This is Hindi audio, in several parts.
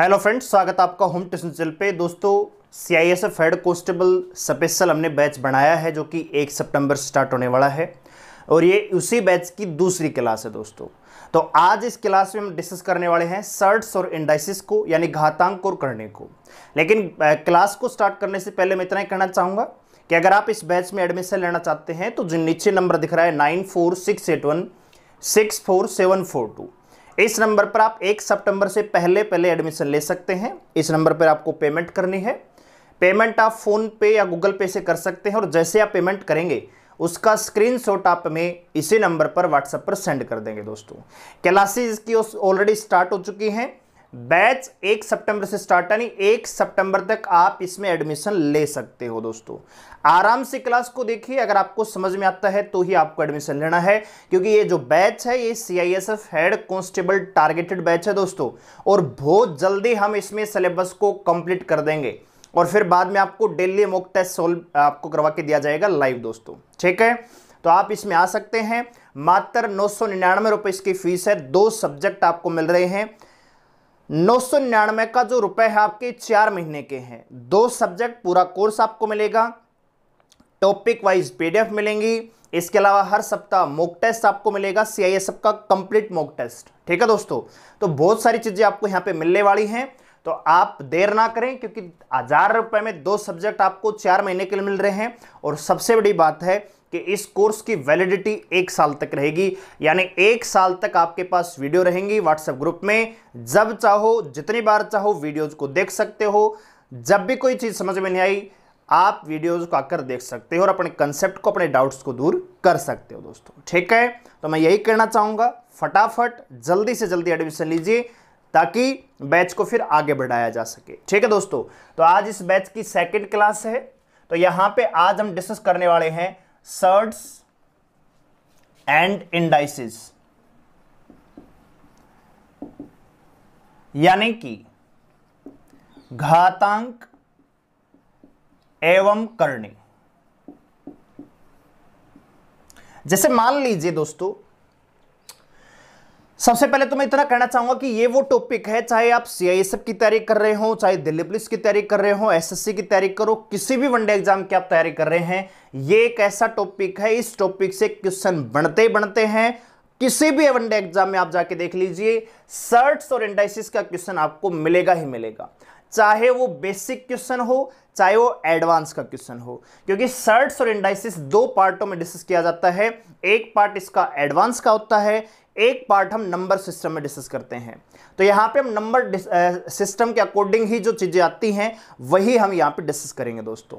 हेलो फ्रेंड्स स्वागत आपका होम ट्यूशन चैनल पे दोस्तों C I S F head constable special हमने बैच बनाया है जो कि एक सितंबर स्टार्ट होने वाला है और ये उसी बैच की दूसरी क्लास है दोस्तों तो आज इस क्लास में हम डिस्कस करने वाले हैं सर्ट्स और इंडाइसिस को यानी घातांक और करने को लेकिन क्लास को स्टार्ट करने से पहले मैं इतना ही कहना चाहूँगा कि अगर आप इस बैच में एडमिशन लेना चाहते हैं तो जो नीचे नंबर दिख रहा है nine four six eight one six four seven four two इस नंबर पर आप एक सितंबर से पहले पहले एडमिशन ले सकते हैं इस नंबर पर आपको पेमेंट करनी है पेमेंट आप फ़ोन पे या गूगल पे से कर सकते हैं और जैसे आप पेमेंट करेंगे उसका स्क्रीनशॉट आप हमें इसी नंबर पर व्हाट्सएप पर सेंड कर देंगे दोस्तों क्लासेज की ऑलरेडी स्टार्ट हो चुकी हैं बैच एक सितंबर से स्टार्ट यानी एक सितंबर तक आप इसमें एडमिशन ले सकते हो दोस्तों आराम से क्लास को देखिए अगर आपको समझ में आता है तो ही आपको एडमिशन लेना है क्योंकि ये जो बैच है ये CISF head constable targeted batch है दोस्तों और बहुत जल्दी हम इसमें सिलेबस को कंप्लीट कर देंगे और फिर बाद में आपको डेली मॉक टेस्ट सोल्व आपको करवा के दिया जाएगा लाइव दोस्तों ठीक है तो आप इसमें आ सकते हैं मात्र नौ रुपए इसकी फीस है दो सब्जेक्ट आपको मिल रहे हैं नौ सौ निन्यानवे का जो रुपए है आपके चार महीने के हैं दो सब्जेक्ट पूरा कोर्स आपको मिलेगा टॉपिक वाइज पीडीएफ मिलेंगी इसके अलावा हर सप्ताह मॉक टेस्ट आपको मिलेगा सीआईएसएफ का कंप्लीट मॉक टेस्ट ठीक है दोस्तों तो बहुत सारी चीज़ें आपको यहाँ पे मिलने वाली हैं तो आप देर ना करें क्योंकि हज़ार रुपए में दो सब्जेक्ट आपको चार महीने के लिए मिल रहे हैं और सबसे बड़ी बात है कि इस कोर्स की वैलिडिटी एक साल तक रहेगी यानी एक साल तक आपके पास वीडियो रहेंगी व्हाट्सएप ग्रुप में जब चाहो जितनी बार चाहो वीडियोज़ को देख सकते हो जब भी कोई चीज़ समझ में नहीं आई आप वीडियोस को आकर देख सकते हो और अपने कंसेप्ट को अपने डाउट्स को दूर कर सकते हो दोस्तों ठीक है तो मैं यही कहना चाहूँगा फटाफट जल्दी से जल्दी एडमिशन लीजिए ताकि बैच को फिर आगे बढ़ाया जा सके ठीक है दोस्तों तो आज इस बैच की सेकेंड क्लास है तो यहाँ पर आज हम डिस्कस करने वाले हैं सर्ड्स एंड इंडाइसिस यानी कि घातांक एवं करणी जैसे मान लीजिए दोस्तों सबसे पहले तो मैं इतना कहना चाहूंगा कि ये वो टॉपिक है चाहे आप सीआईएसएफ की तैयारी कर रहे हो चाहे दिल्ली पुलिस की तैयारी कर रहे हो एसएससी की तैयारी करो किसी भी वनडे एग्जाम की आप तैयारी कर रहे हैं ये एक ऐसा टॉपिक है इस टॉपिक से क्वेश्चन बनते बनते हैं किसी भी वनडे एग्जाम में आप जाके देख लीजिए सर्ट्स और इंडाइसिस का क्वेश्चन आपको मिलेगा ही मिलेगा चाहे वो बेसिक क्वेश्चन हो चाहे वो एडवांस का क्वेश्चन हो क्योंकि सर्ट्स और इंडाइसिस दो पार्टों में डिस्कस किया जाता है एक पार्ट इसका एडवांस का होता है एक पार्ट हम नंबर सिस्टम में डिस्कस करते हैं तो यहाँ पे हम नंबर सिस्टम के अकॉर्डिंग ही जो चीज़ें आती हैं वही हम यहाँ पे डिस्कस करेंगे दोस्तों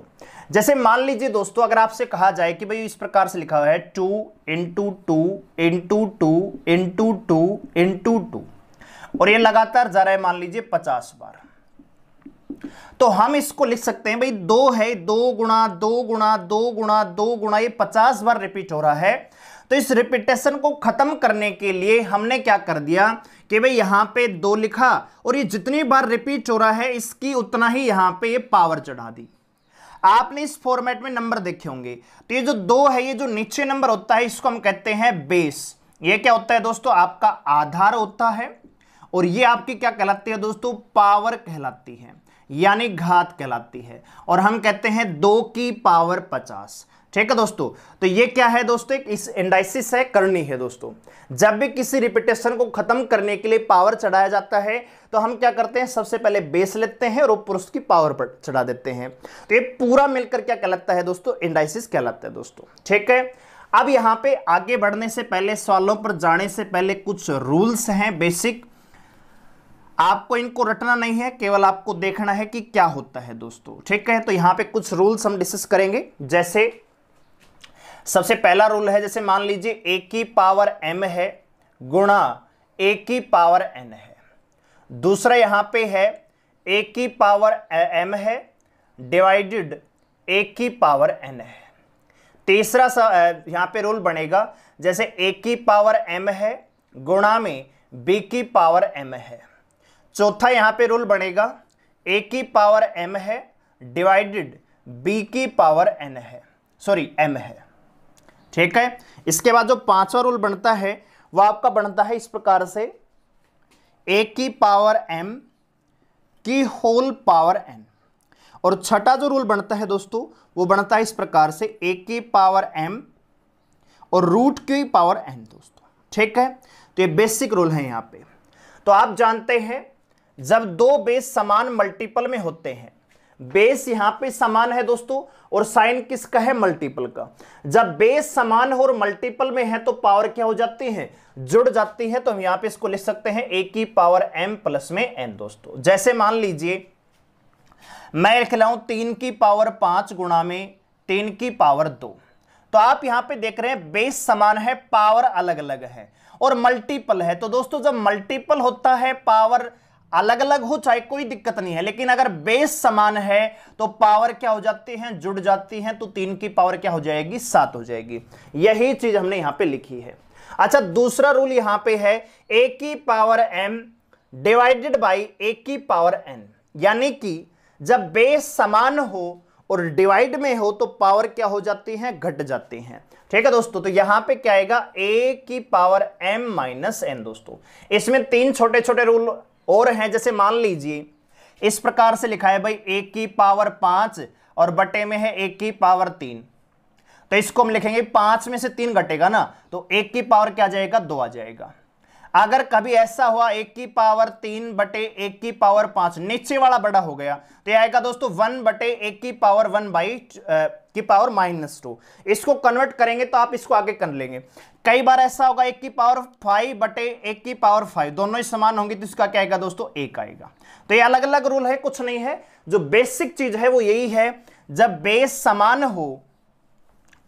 जैसे मान लीजिए दोस्तों अगर आपसे कहा जाए कि भाई इस प्रकार से लिखा हुआ है two into two into two into two into two और ये लगातार जा रहा है मान लीजिए पचास बार तो हम इसको लिख सकते हैं भाई दो है दो गुणा दो गुणा दो गुणा दो गुणा ये पचास बार रिपीट हो रहा है तो इस रिपीटेशन को खत्म करने के लिए हमने क्या कर दिया कि भाई यहां पे दो लिखा और ये जितनी बार रिपीट हो रहा है इसकी उतना ही यहां पे ये पावर चढ़ा दी आपने इस फॉर्मेट में नंबर देखे होंगे तो ये जो दो है ये जो नीचे नंबर होता है इसको हम कहते हैं बेस ये क्या होता है दोस्तों आपका आधार होता है और ये आपकी क्या कहलाती है दोस्तों पावर कहलाती है यानी घात कहलाती है और हम कहते हैं दो की पावर पचास ठीक है दोस्तों तो ये क्या है दोस्तों इस इंडाइसिस है करनी है दोस्तों जब भी किसी रिपीटेशन को खत्म करने के लिए पावर चढ़ाया जाता है तो हम क्या करते हैं सबसे पहले बेस लेते हैं और ऊपर उसकी पावर पर चढ़ा देते हैं तो ये पूरा मिलकर क्या कहलाता है दोस्तों इंडाइसिस कहलाता है दोस्तों ठीक है अब यहां पर आगे बढ़ने से पहले सवालों पर जाने से पहले कुछ रूल्स हैं बेसिक आपको इनको रटना नहीं है केवल आपको देखना है कि क्या होता है दोस्तों ठीक है तो यहां पे कुछ रूल्स हम डिस्कस करेंगे जैसे सबसे पहला रूल है जैसे मान लीजिए ए की पावर एम है गुणा ए की पावर एन है दूसरा यहाँ पे है ए की पावर एम है डिवाइडेड ए की पावर एन है तीसरा यहाँ पे रूल बनेगा जैसे ए की पावर एम है गुणा में बी की पावर एम है चौथा यहां पे रूल बनेगा ए की पावर एम है डिवाइडेड बी की पावर एन है सॉरी एम है ठीक है इसके बाद जो पांचवा रूल बनता है वह आपका बनता है इस प्रकार से ए की पावर एम की होल पावर एन और छठा जो रूल बनता है दोस्तों वो बनता है इस प्रकार से ए की पावर एम और रूट की पावर एन दोस्तों ठीक है तो ये बेसिक रूल है यहां पे तो आप जानते हैं जब दो बेस समान मल्टीपल में होते हैं बेस यहां पे समान है दोस्तों और साइन किसका है मल्टीपल का जब बेस समान हो और मल्टीपल में है तो पावर क्या हो जाती है जुड़ जाती है तो हम यहां पे इसको लिख सकते हैं ए की पावर एम प्लस में एन दोस्तों जैसे मान लीजिए मैं लिख रहा हूं तीन की पावर पांच गुणा में तीन की पावर दो तो आप यहां पे देख रहे हैं बेस समान है पावर अलग अलग है और मल्टीपल है तो दोस्तों जब मल्टीपल होता है पावर अलग अलग हो चाहे कोई दिक्कत नहीं है लेकिन अगर बेस समान है तो पावर क्या हो जाती है जुड़ जाती है तो तीन की पावर क्या हो जाएगी सात हो जाएगी यही चीज हमने यहां पे लिखी है अच्छा दूसरा रूल यहां पे है ए की power M divided by A की पावर एन यानी कि जब बेस समान हो और डिवाइड में हो तो पावर क्या हो जाती है घट जाती है ठीक है दोस्तों तो यहां पे क्या आएगा a की पावर m माइनस एन दोस्तों इसमें तीन छोटे छोटे रूल और हैं जैसे मान लीजिए इस प्रकार से लिखा है भाई एक की पावर पांच और बटे में है एक की पावर तीन तो इसको हम लिखेंगे पांच में से तीन घटेगा ना तो एक की पावर क्या जाएगा दो आ जाएगा अगर कभी ऐसा हुआ एक की पावर तीन बटे एक की पावर पांच नीचे वाला बड़ा हो गया तो आएगा दोस्तों वन बटे एक की पावर वन बाई की पावर माइनस टू इसको कन्वर्ट करेंगे तो आप इसको आगे कर लेंगे कई बार ऐसा होगा एक की पावर फाइव बटे एक की पावर फाइव दोनों ही समान होंगे तो इसका क्या आएगा दोस्तों एक आएगा तो ये अलग अलग रूल है कुछ नहीं है जो बेसिक चीज है वो यही है जब बेस समान हो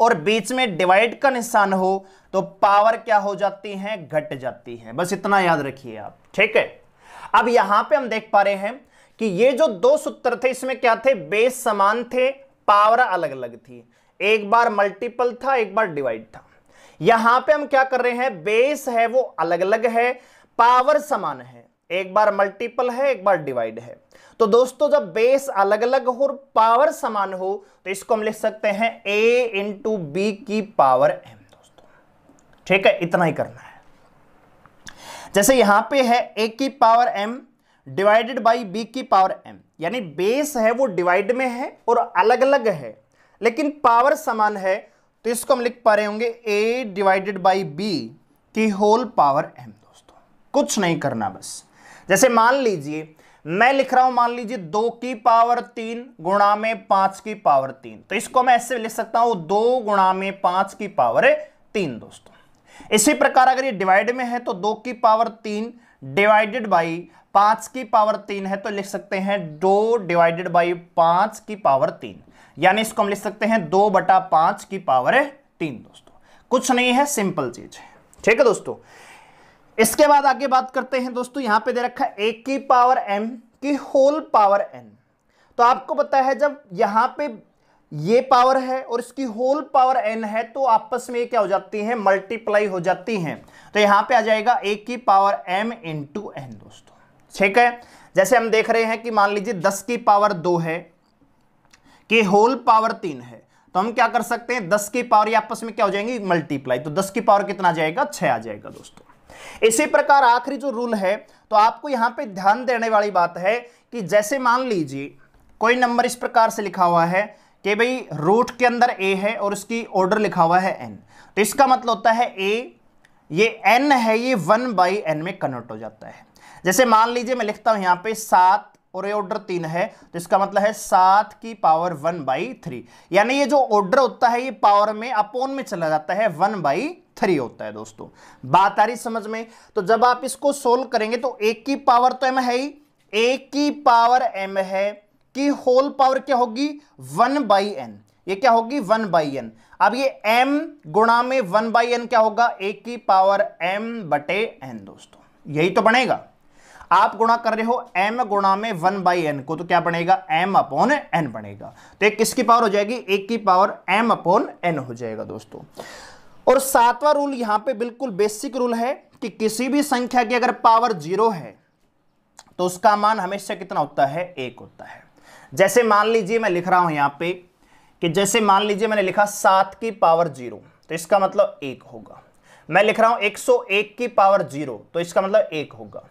और बीच में डिवाइड का निशान हो तो पावर क्या हो जाती है घट जाती है बस इतना याद रखिए आप ठीक है अब यहां पे हम देख पा रहे हैं कि ये जो दो सूत्र थे इसमें क्या थे बेस समान थे पावर अलग अलग थी एक बार मल्टीपल था एक बार डिवाइड था यहां पे हम क्या कर रहे हैं बेस है वो अलग अलग है पावर समान है एक बार मल्टीपल है एक बार डिवाइड है तो दोस्तों जब बेस अलग अलग हो और पावर समान हो तो इसको हम लिख सकते हैं ए इंटू बी की पावर एम दोस्तों ठीक है इतना ही करना है जैसे यहां पे है ए की power M divided by B की पावर एम यानी बेस है वो डिवाइड में है और अलग अलग है लेकिन पावर समान है तो इसको हम लिख पा रहे होंगे ए डिवाइडेड बाई बी की होल पावर एम दोस्तों कुछ नहीं करना बस जैसे मान लीजिए मैं लिख रहा हूं मान लीजिए दो की पावर तीन गुणा में पांच की पावर तीन तो इसको मैं ऐसे लिख सकता हूं दो गुणा में पांच की पावर तीन दोस्तों इसी प्रकार अगर ये डिवाइड में है तो दो की पावर तीन डिवाइडेड बाई पांच की पावर तीन है तो लिख सकते हैं दो डिवाइडेड बाई पांच की पावर तीन यानी इसको हम लिख सकते हैं दो बटा पांच की पावर है तीन दोस्तों कुछ नहीं है सिंपल चीज है ठीक है दोस्तों इसके बाद आगे बात करते हैं दोस्तों यहां पे दे रखा है एक की पावर एम की होल पावर एन तो आपको पता है जब यहां पे ये पावर है और इसकी होल पावर एन है तो आपस में क्या हो जाती है मल्टीप्लाई हो जाती है तो यहां पे आ जाएगा एक की पावर एम इंटू एन दोस्तों ठीक है जैसे हम देख रहे हैं कि मान लीजिए दस की पावर दो है कि होल पावर तीन है तो हम क्या कर सकते हैं दस की पावर आपस में क्या हो जाएंगी मल्टीप्लाई तो दस की पावर कितना जाएगा छ आ जाएगा दोस्तों इसी प्रकार आखिरी जो रूल है तो आपको यहां पे ध्यान देने वाली बात है कि जैसे मान लीजिए कोई नंबर इस प्रकार से लिखा हुआ है कि भाई रूट के अंदर ए है और उसकी ऑर्डर लिखा हुआ है एन तो इसका मतलब होता है ए ये एन है ये वन बाई एन में कन्वर्ट हो जाता है जैसे मान लीजिए मैं लिखता हूं यहां पे सात और ये ऑर्डर तीन है तो इसका मतलब है सात की पावर वन बाई थ्री यानी ये जो ऑर्डर होता है ये पावर में अपोन में चला जाता है वन बाई थ्री होता है दोस्तों बात आ रही समझ में तो जब आप इसको सोल्व करेंगे तो एक की पावर तो एम है ही एक की पावर एम है कि होल पावर क्या होगी वन बाई एन ये क्या होगी वन बाई एन अब ये एम गुणा में वन बाई एन क्या होगा एक की पावर एम बटे एन दोस्तों यही तो बनेगा आप गुणा कर रहे हो एम गुणा में वन बाई एन को तो क्या बनेगा एम अपॉन एन बनेगा तो एक किसकी पावर हो जाएगी एक की पावर एम अपॉन एन हो जाएगा दोस्तों और सातवां रूल यहां पे बिल्कुल बेसिक रूल है कि किसी भी संख्या की अगर पावर जीरो है तो उसका मान हमेशा कितना होता है एक होता है जैसे मान लीजिए मैं लिख रहा हूं यहां पे कि जैसे मान लीजिए मैंने लिखा सात की पावर जीरो तो इसका मतलब एक होगा मैं लिख रहा हूं 101 की पावर जीरो तो इसका मतलब एक होगा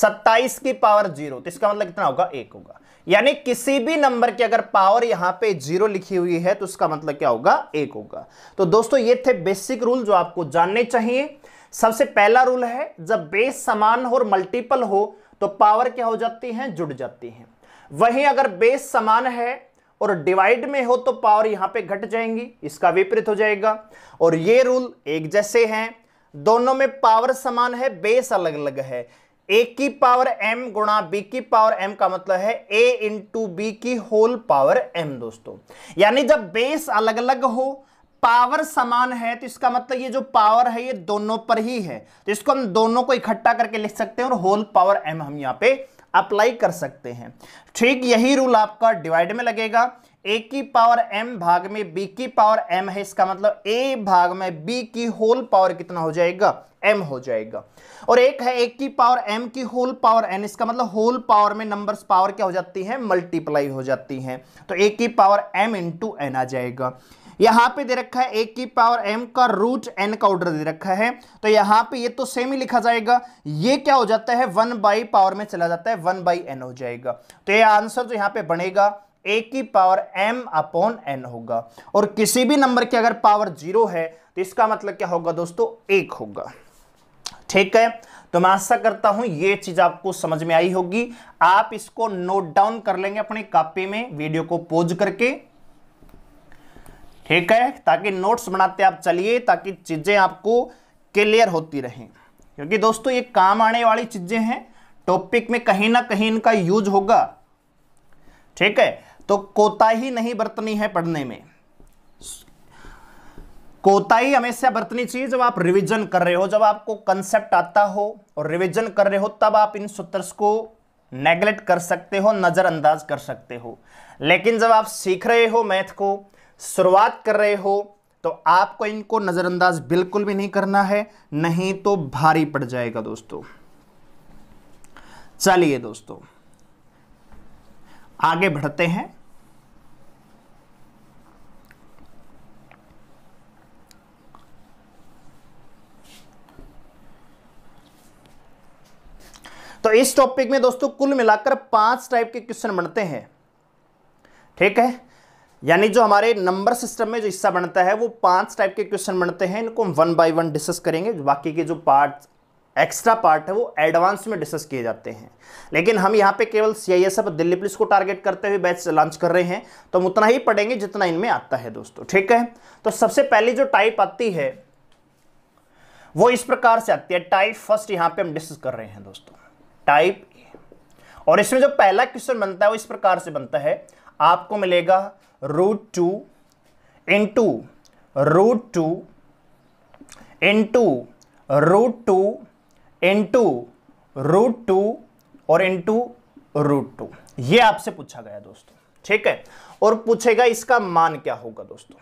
सत्ताईस की पावर जीरो तो इसका मतलब कितना होगा एक होगा यानी किसी भी नंबर की अगर पावर यहां पे जीरो लिखी हुई है तो उसका मतलब क्या होगा एक होगा तो दोस्तों ये थे बेसिक रूल जो आपको जानने चाहिए सबसे पहला रूल है जब बेस समान हो और मल्टीपल हो तो पावर क्या हो जाती है जुड़ जाती है वहीं अगर बेस समान है और डिवाइड में हो तो पावर यहां पे घट जाएंगी इसका विपरीत हो जाएगा और ये रूल एक जैसे हैं दोनों में पावर समान है बेस अलग अलग है ए की पावर एम गुणा बी की पावर एम का मतलब है ए इंटू बी की होल पावर एम दोस्तों यानी जब बेस अलग अलग हो पावर समान है तो इसका मतलब ये जो पावर है ये दोनों पर ही है तो इसको हम दोनों को इकट्ठा करके लिख सकते हैं और होल पावर एम हम यहां पे अप्लाई कर सकते हैं ठीक यही रूल आपका डिवाइड में लगेगा ए की पावर एम भाग में बी की पावर एम है इसका मतलब ए भाग में बी की होल पावर कितना हो जाएगा एम हो जाएगा और एक है एक की पावर एम की होल पावर एन इसका मतलब होल पावर में नंबर्स पावर क्या हो जाती है मल्टीप्लाई हो जाती है तो एक की पावर एम इंटू एन आ जाएगा यहां पे दे रखा है एक की पावर एम का रूट एन का ऑर्डर दे रखा है तो यहां पे ये तो सेम ही लिखा जाएगा ये क्या हो जाता है वन बाई पावर में चला जाता है वन बाई एन हो जाएगा तो ये आंसर जो यहां पे बनेगा ए की पावर एम अपॉन एन होगा और किसी भी नंबर की अगर पावर जीरो है तो इसका मतलब क्या होगा दोस्तों एक होगा ठीक है तो मैं आशा करता हूं ये चीज आपको समझ में आई होगी आप इसको नोट डाउन कर लेंगे अपने कॉपी में वीडियो को पोज करके ठीक है ताकि नोट्स बनाते आप चलिए ताकि चीजें आपको क्लियर होती रहें क्योंकि दोस्तों ये काम आने वाली चीजें हैं टॉपिक में कहीं ना कहीं इनका यूज होगा ठीक है तो कोताही नहीं बरतनी है पढ़ने में कोताही हमेशा बरतनी चाहिए जब आप रिवीजन कर रहे हो जब आपको कंसेप्ट आता हो और रिवीजन कर रहे हो तब आप इन सूत्रस को नेगलेक्ट कर सकते हो नज़रअंदाज कर सकते हो लेकिन जब आप सीख रहे हो मैथ को शुरुआत कर रहे हो तो आपको इनको नज़रअंदाज बिल्कुल भी नहीं करना है नहीं तो भारी पड़ जाएगा दोस्तों चलिए दोस्तों आगे बढ़ते हैं तो इस टॉपिक में दोस्तों कुल मिलाकर पांच टाइप के क्वेश्चन बनते हैं ठीक है यानी जो हमारे नंबर सिस्टम में जो हिस्सा बनता है वो पांच टाइप के क्वेश्चन बनते हैं इनको हम वन बाय वन डिस्कस करेंगे बाकी के जो पार्ट्स एक्स्ट्रा पार्ट है वो एडवांस में डिस्कस किए जाते हैं लेकिन हम यहाँ पे केवल C I S F Delhi police को टारगेट करते हुए बैच लॉन्च कर रहे हैं तो हम उतना ही पढ़ेंगे जितना इनमें आता है दोस्तों ठीक है तो सबसे पहले जो टाइप आती है वो इस प्रकार से आती है टाइप फर्स्ट यहाँ पे हम डिस्कस कर रहे हैं दोस्तों टाइप और इसमें जो पहला क्वेश्चन बनता है वो इस प्रकार से बनता है आपको मिलेगा root two into root two into root two two root two और टू रूट टू यह आपसे पूछा गया दोस्तों ठीक है और पूछेगा इसका मान क्या होगा दोस्तों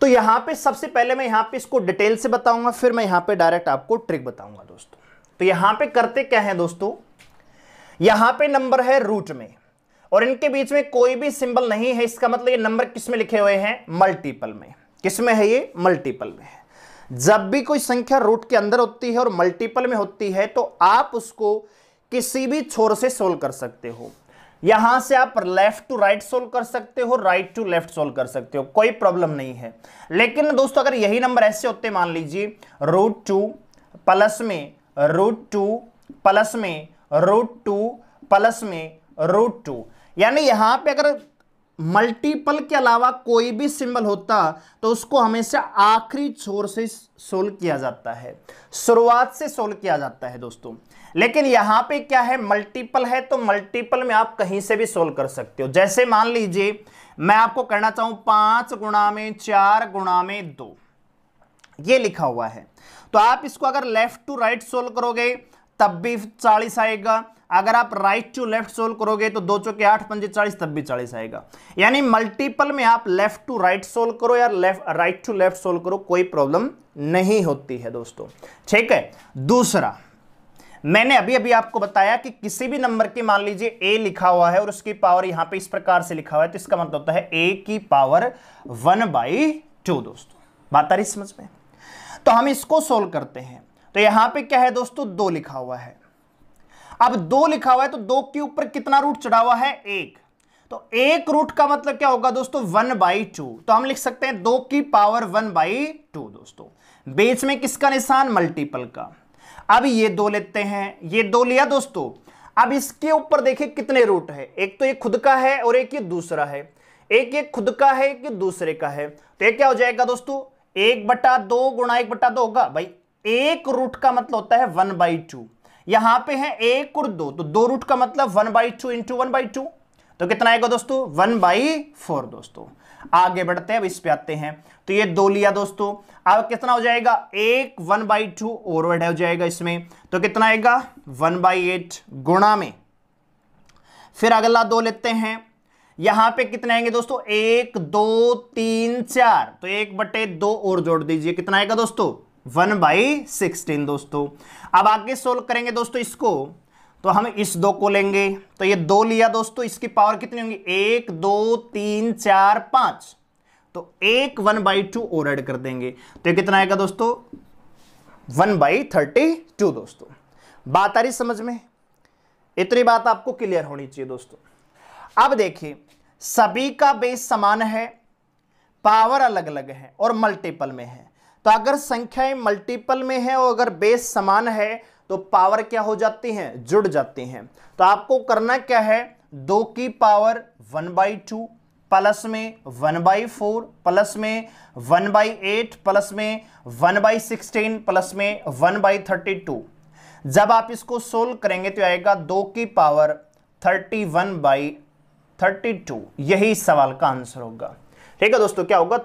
तो यहां पे सबसे पहले मैं यहां पे इसको डिटेल से बताऊंगा फिर मैं यहां पे डायरेक्ट आपको ट्रिक बताऊंगा दोस्तों तो यहां पे करते क्या है दोस्तों यहां पे नंबर है रूट में और इनके बीच में कोई भी सिंबल नहीं है इसका मतलब ये नंबर किस में लिखे हुए हैं मल्टीपल में किसमें है ये मल्टीपल में है जब भी कोई संख्या रूट के अंदर होती है और मल्टीपल में होती है तो आप उसको किसी भी छोर से सोल्व कर सकते हो यहां से आप लेफ्ट टू राइट सोल्व कर सकते हो राइट टू लेफ्ट सोल्व कर सकते हो कोई प्रॉब्लम नहीं है लेकिन दोस्तों अगर यही नंबर ऐसे होते मान लीजिए रूट टू प्लस में रूट टू प्लस में रूट टू प्लस में रूट टू यानी यहां पे अगर मल्टीपल के अलावा कोई भी सिंबल होता तो उसको हमेशा आखिरी छोर से सोल्व किया जाता है शुरुआत से सोल्व किया जाता है दोस्तों लेकिन यहां पे क्या है मल्टीपल है तो मल्टीपल में आप कहीं से भी सोल्व कर सकते हो जैसे मान लीजिए मैं आपको करना चाहूं पांच गुणा में चार गुणा में दो ये लिखा हुआ है तो आप इसको अगर लेफ्ट टू राइट सोल्व करोगे तब भी चालीस आएगा अगर आप राइट टू लेफ्ट सोल्व करोगे तो दो चौके आठ पंजे चालीस तब भी चालीस आएगा यानी मल्टीपल में आप लेफ्ट टू राइट सोल्व करो या left right to left solve करो कोई प्रॉब्लम नहीं होती है दोस्तों ठीक है दूसरा मैंने अभी अभी आपको बताया कि किसी भी नंबर की मान लीजिए ए लिखा हुआ है और उसकी पावर यहां पे इस प्रकार से लिखा हुआ है तो इसका मतलब होता है ए की पावर वन बाई टू दोस्तों बात आ रही समझ में तो हम इसको सोल्व करते हैं तो यहां पे क्या है दोस्तों दो लिखा हुआ है अब दो लिखा हुआ है तो दो के ऊपर कितना रूट चढ़ा हुआ है एक तो एक रूट का मतलब क्या होगा दोस्तों वन बाई टू तो हम लिख सकते हैं दो की पावर वन बाई टू दोस्तों बीच में किसका निशान मल्टीपल का अब ये दो लेते हैं ये दो लिया दोस्तों अब इसके ऊपर देखिए कितने रूट है एक तो ये खुद का है और एक ये दूसरा है एक ये खुद का है एक दूसरे का है तो ये क्या हो जाएगा दोस्तों एक बटा दो गुणा एक बटा दो होगा भाई एक रूट का मतलब होता है वन बाई टू यहां पे है एक और दो तो दो रूट का मतलब one by two into one by two तो कितना आएगा दोस्तों वन बाई फोर दोस्तों आगे बढ़ते हैं अब इस पे आते हैं तो ये दो लिया दोस्तों अब कितना हो जाएगा एक वन बाई टू ओरवर्ड हो जाएगा इसमें तो कितना आएगा वन बाई एट गुणा में फिर अगला दो लेते हैं यहां पे कितने आएंगे दोस्तों एक दो तीन चार तो एक बटे दो और जोड़ दीजिए कितना आएगा दोस्तों वन बाई सिक्सटीन दोस्तों अब आगे सोल्व करेंगे दोस्तों इसको तो हम इस दो को लेंगे तो ये दो लिया दोस्तों इसकी पावर कितनी होंगी एक दो तीन चार पांच तो एक वन बाई टू और एड कर देंगे तो ये कितना आएगा दोस्तों वन बाई थर्टी टू दोस्तों बात आ रही समझ में इतनी बात आपको क्लियर होनी चाहिए दोस्तों अब देखिए सभी का बेस समान है पावर अलग अलग है और मल्टीपल में है तो अगर संख्याएं मल्टीपल में है और अगर बेस समान है तो पावर क्या हो जाती हैं जुड़ जाती हैं तो आपको करना क्या है दो की power one by two plus में वन बाई फोर प्लस में वन बाई एट प्लस में वन बाई सिक्सटीन प्लस में वन बाई थर्टी टू जब आप इसको सोल्व करेंगे तो आएगा दो की power thirty one by thirty two यही सवाल का आंसर होगा ठीक है दोस्तों क्या होगा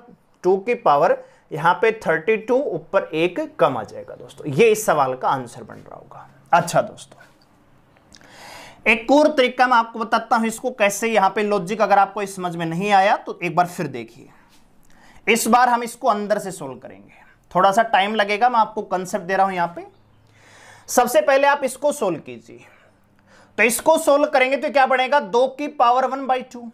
टू की पावर यहां पे 32 ऊपर एक कम आ जाएगा दोस्तों ये इस सवाल का आंसर बन रहा होगा अच्छा दोस्तों एक और तरीका मैं आपको बताता हूं इसको कैसे यहां पे लॉजिक अगर आपको इस समझ में नहीं आया तो एक बार फिर देखिए इस बार हम इसको अंदर से सोल्व करेंगे थोड़ा सा टाइम लगेगा मैं आपको कंसेप्ट दे रहा हूं यहां पर सबसे पहले आप इसको सोल्व कीजिए तो इसको सोल्व करेंगे तो क्या बनेगा दो की पावर वन बाई टू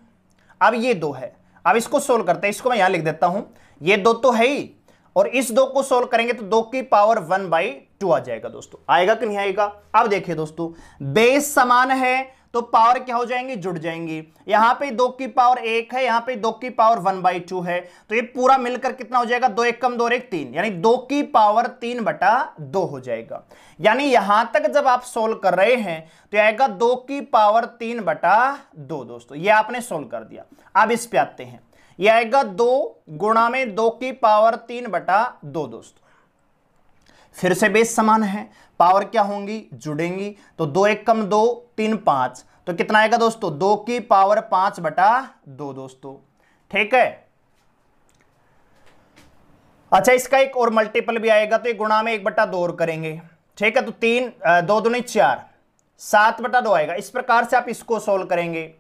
अब ये दो है अब इसको सोल्व करते हैं इसको मैं यहां लिख देता हूं ये दो तो है ही और इस दो को सोल्व करेंगे तो दो की पावर वन बाई टू आ जाएगा दोस्तों आएगा कि नहीं आएगा अब देखिए दोस्तों बेस समान है तो पावर क्या हो जाएंगी जुड़ जाएंगी यहां पे दो की पावर एक है यहां पे दो की पावर वन बाई टू है तो ये पूरा मिलकर कितना हो जाएगा दो एक कम दो एक तीन यानी दो की पावर तीन बटा दो हो जाएगा यानी यहां तक जब आप सोल्व कर रहे हैं तो आएगा दो की पावर तीन बटा दो दोस्तों ये आपने सोल्व कर दिया अब इस पे आते हैं यह आएगा दो गुणा में दो की पावर तीन बटा दो दोस्तों फिर से बेस समान है पावर क्या होंगी जुड़ेंगी तो दो एक कम दो तीन पांच तो कितना आएगा दोस्तों दो की पावर पांच बटा दो दोस्तों ठीक है अच्छा इसका एक और मल्टीपल भी आएगा तो ये गुणा में एक बटा दो और करेंगे ठीक है तो तीन दो दूनी चार सात बटा दो आएगा इस प्रकार से आप इसको सोल्व करेंगे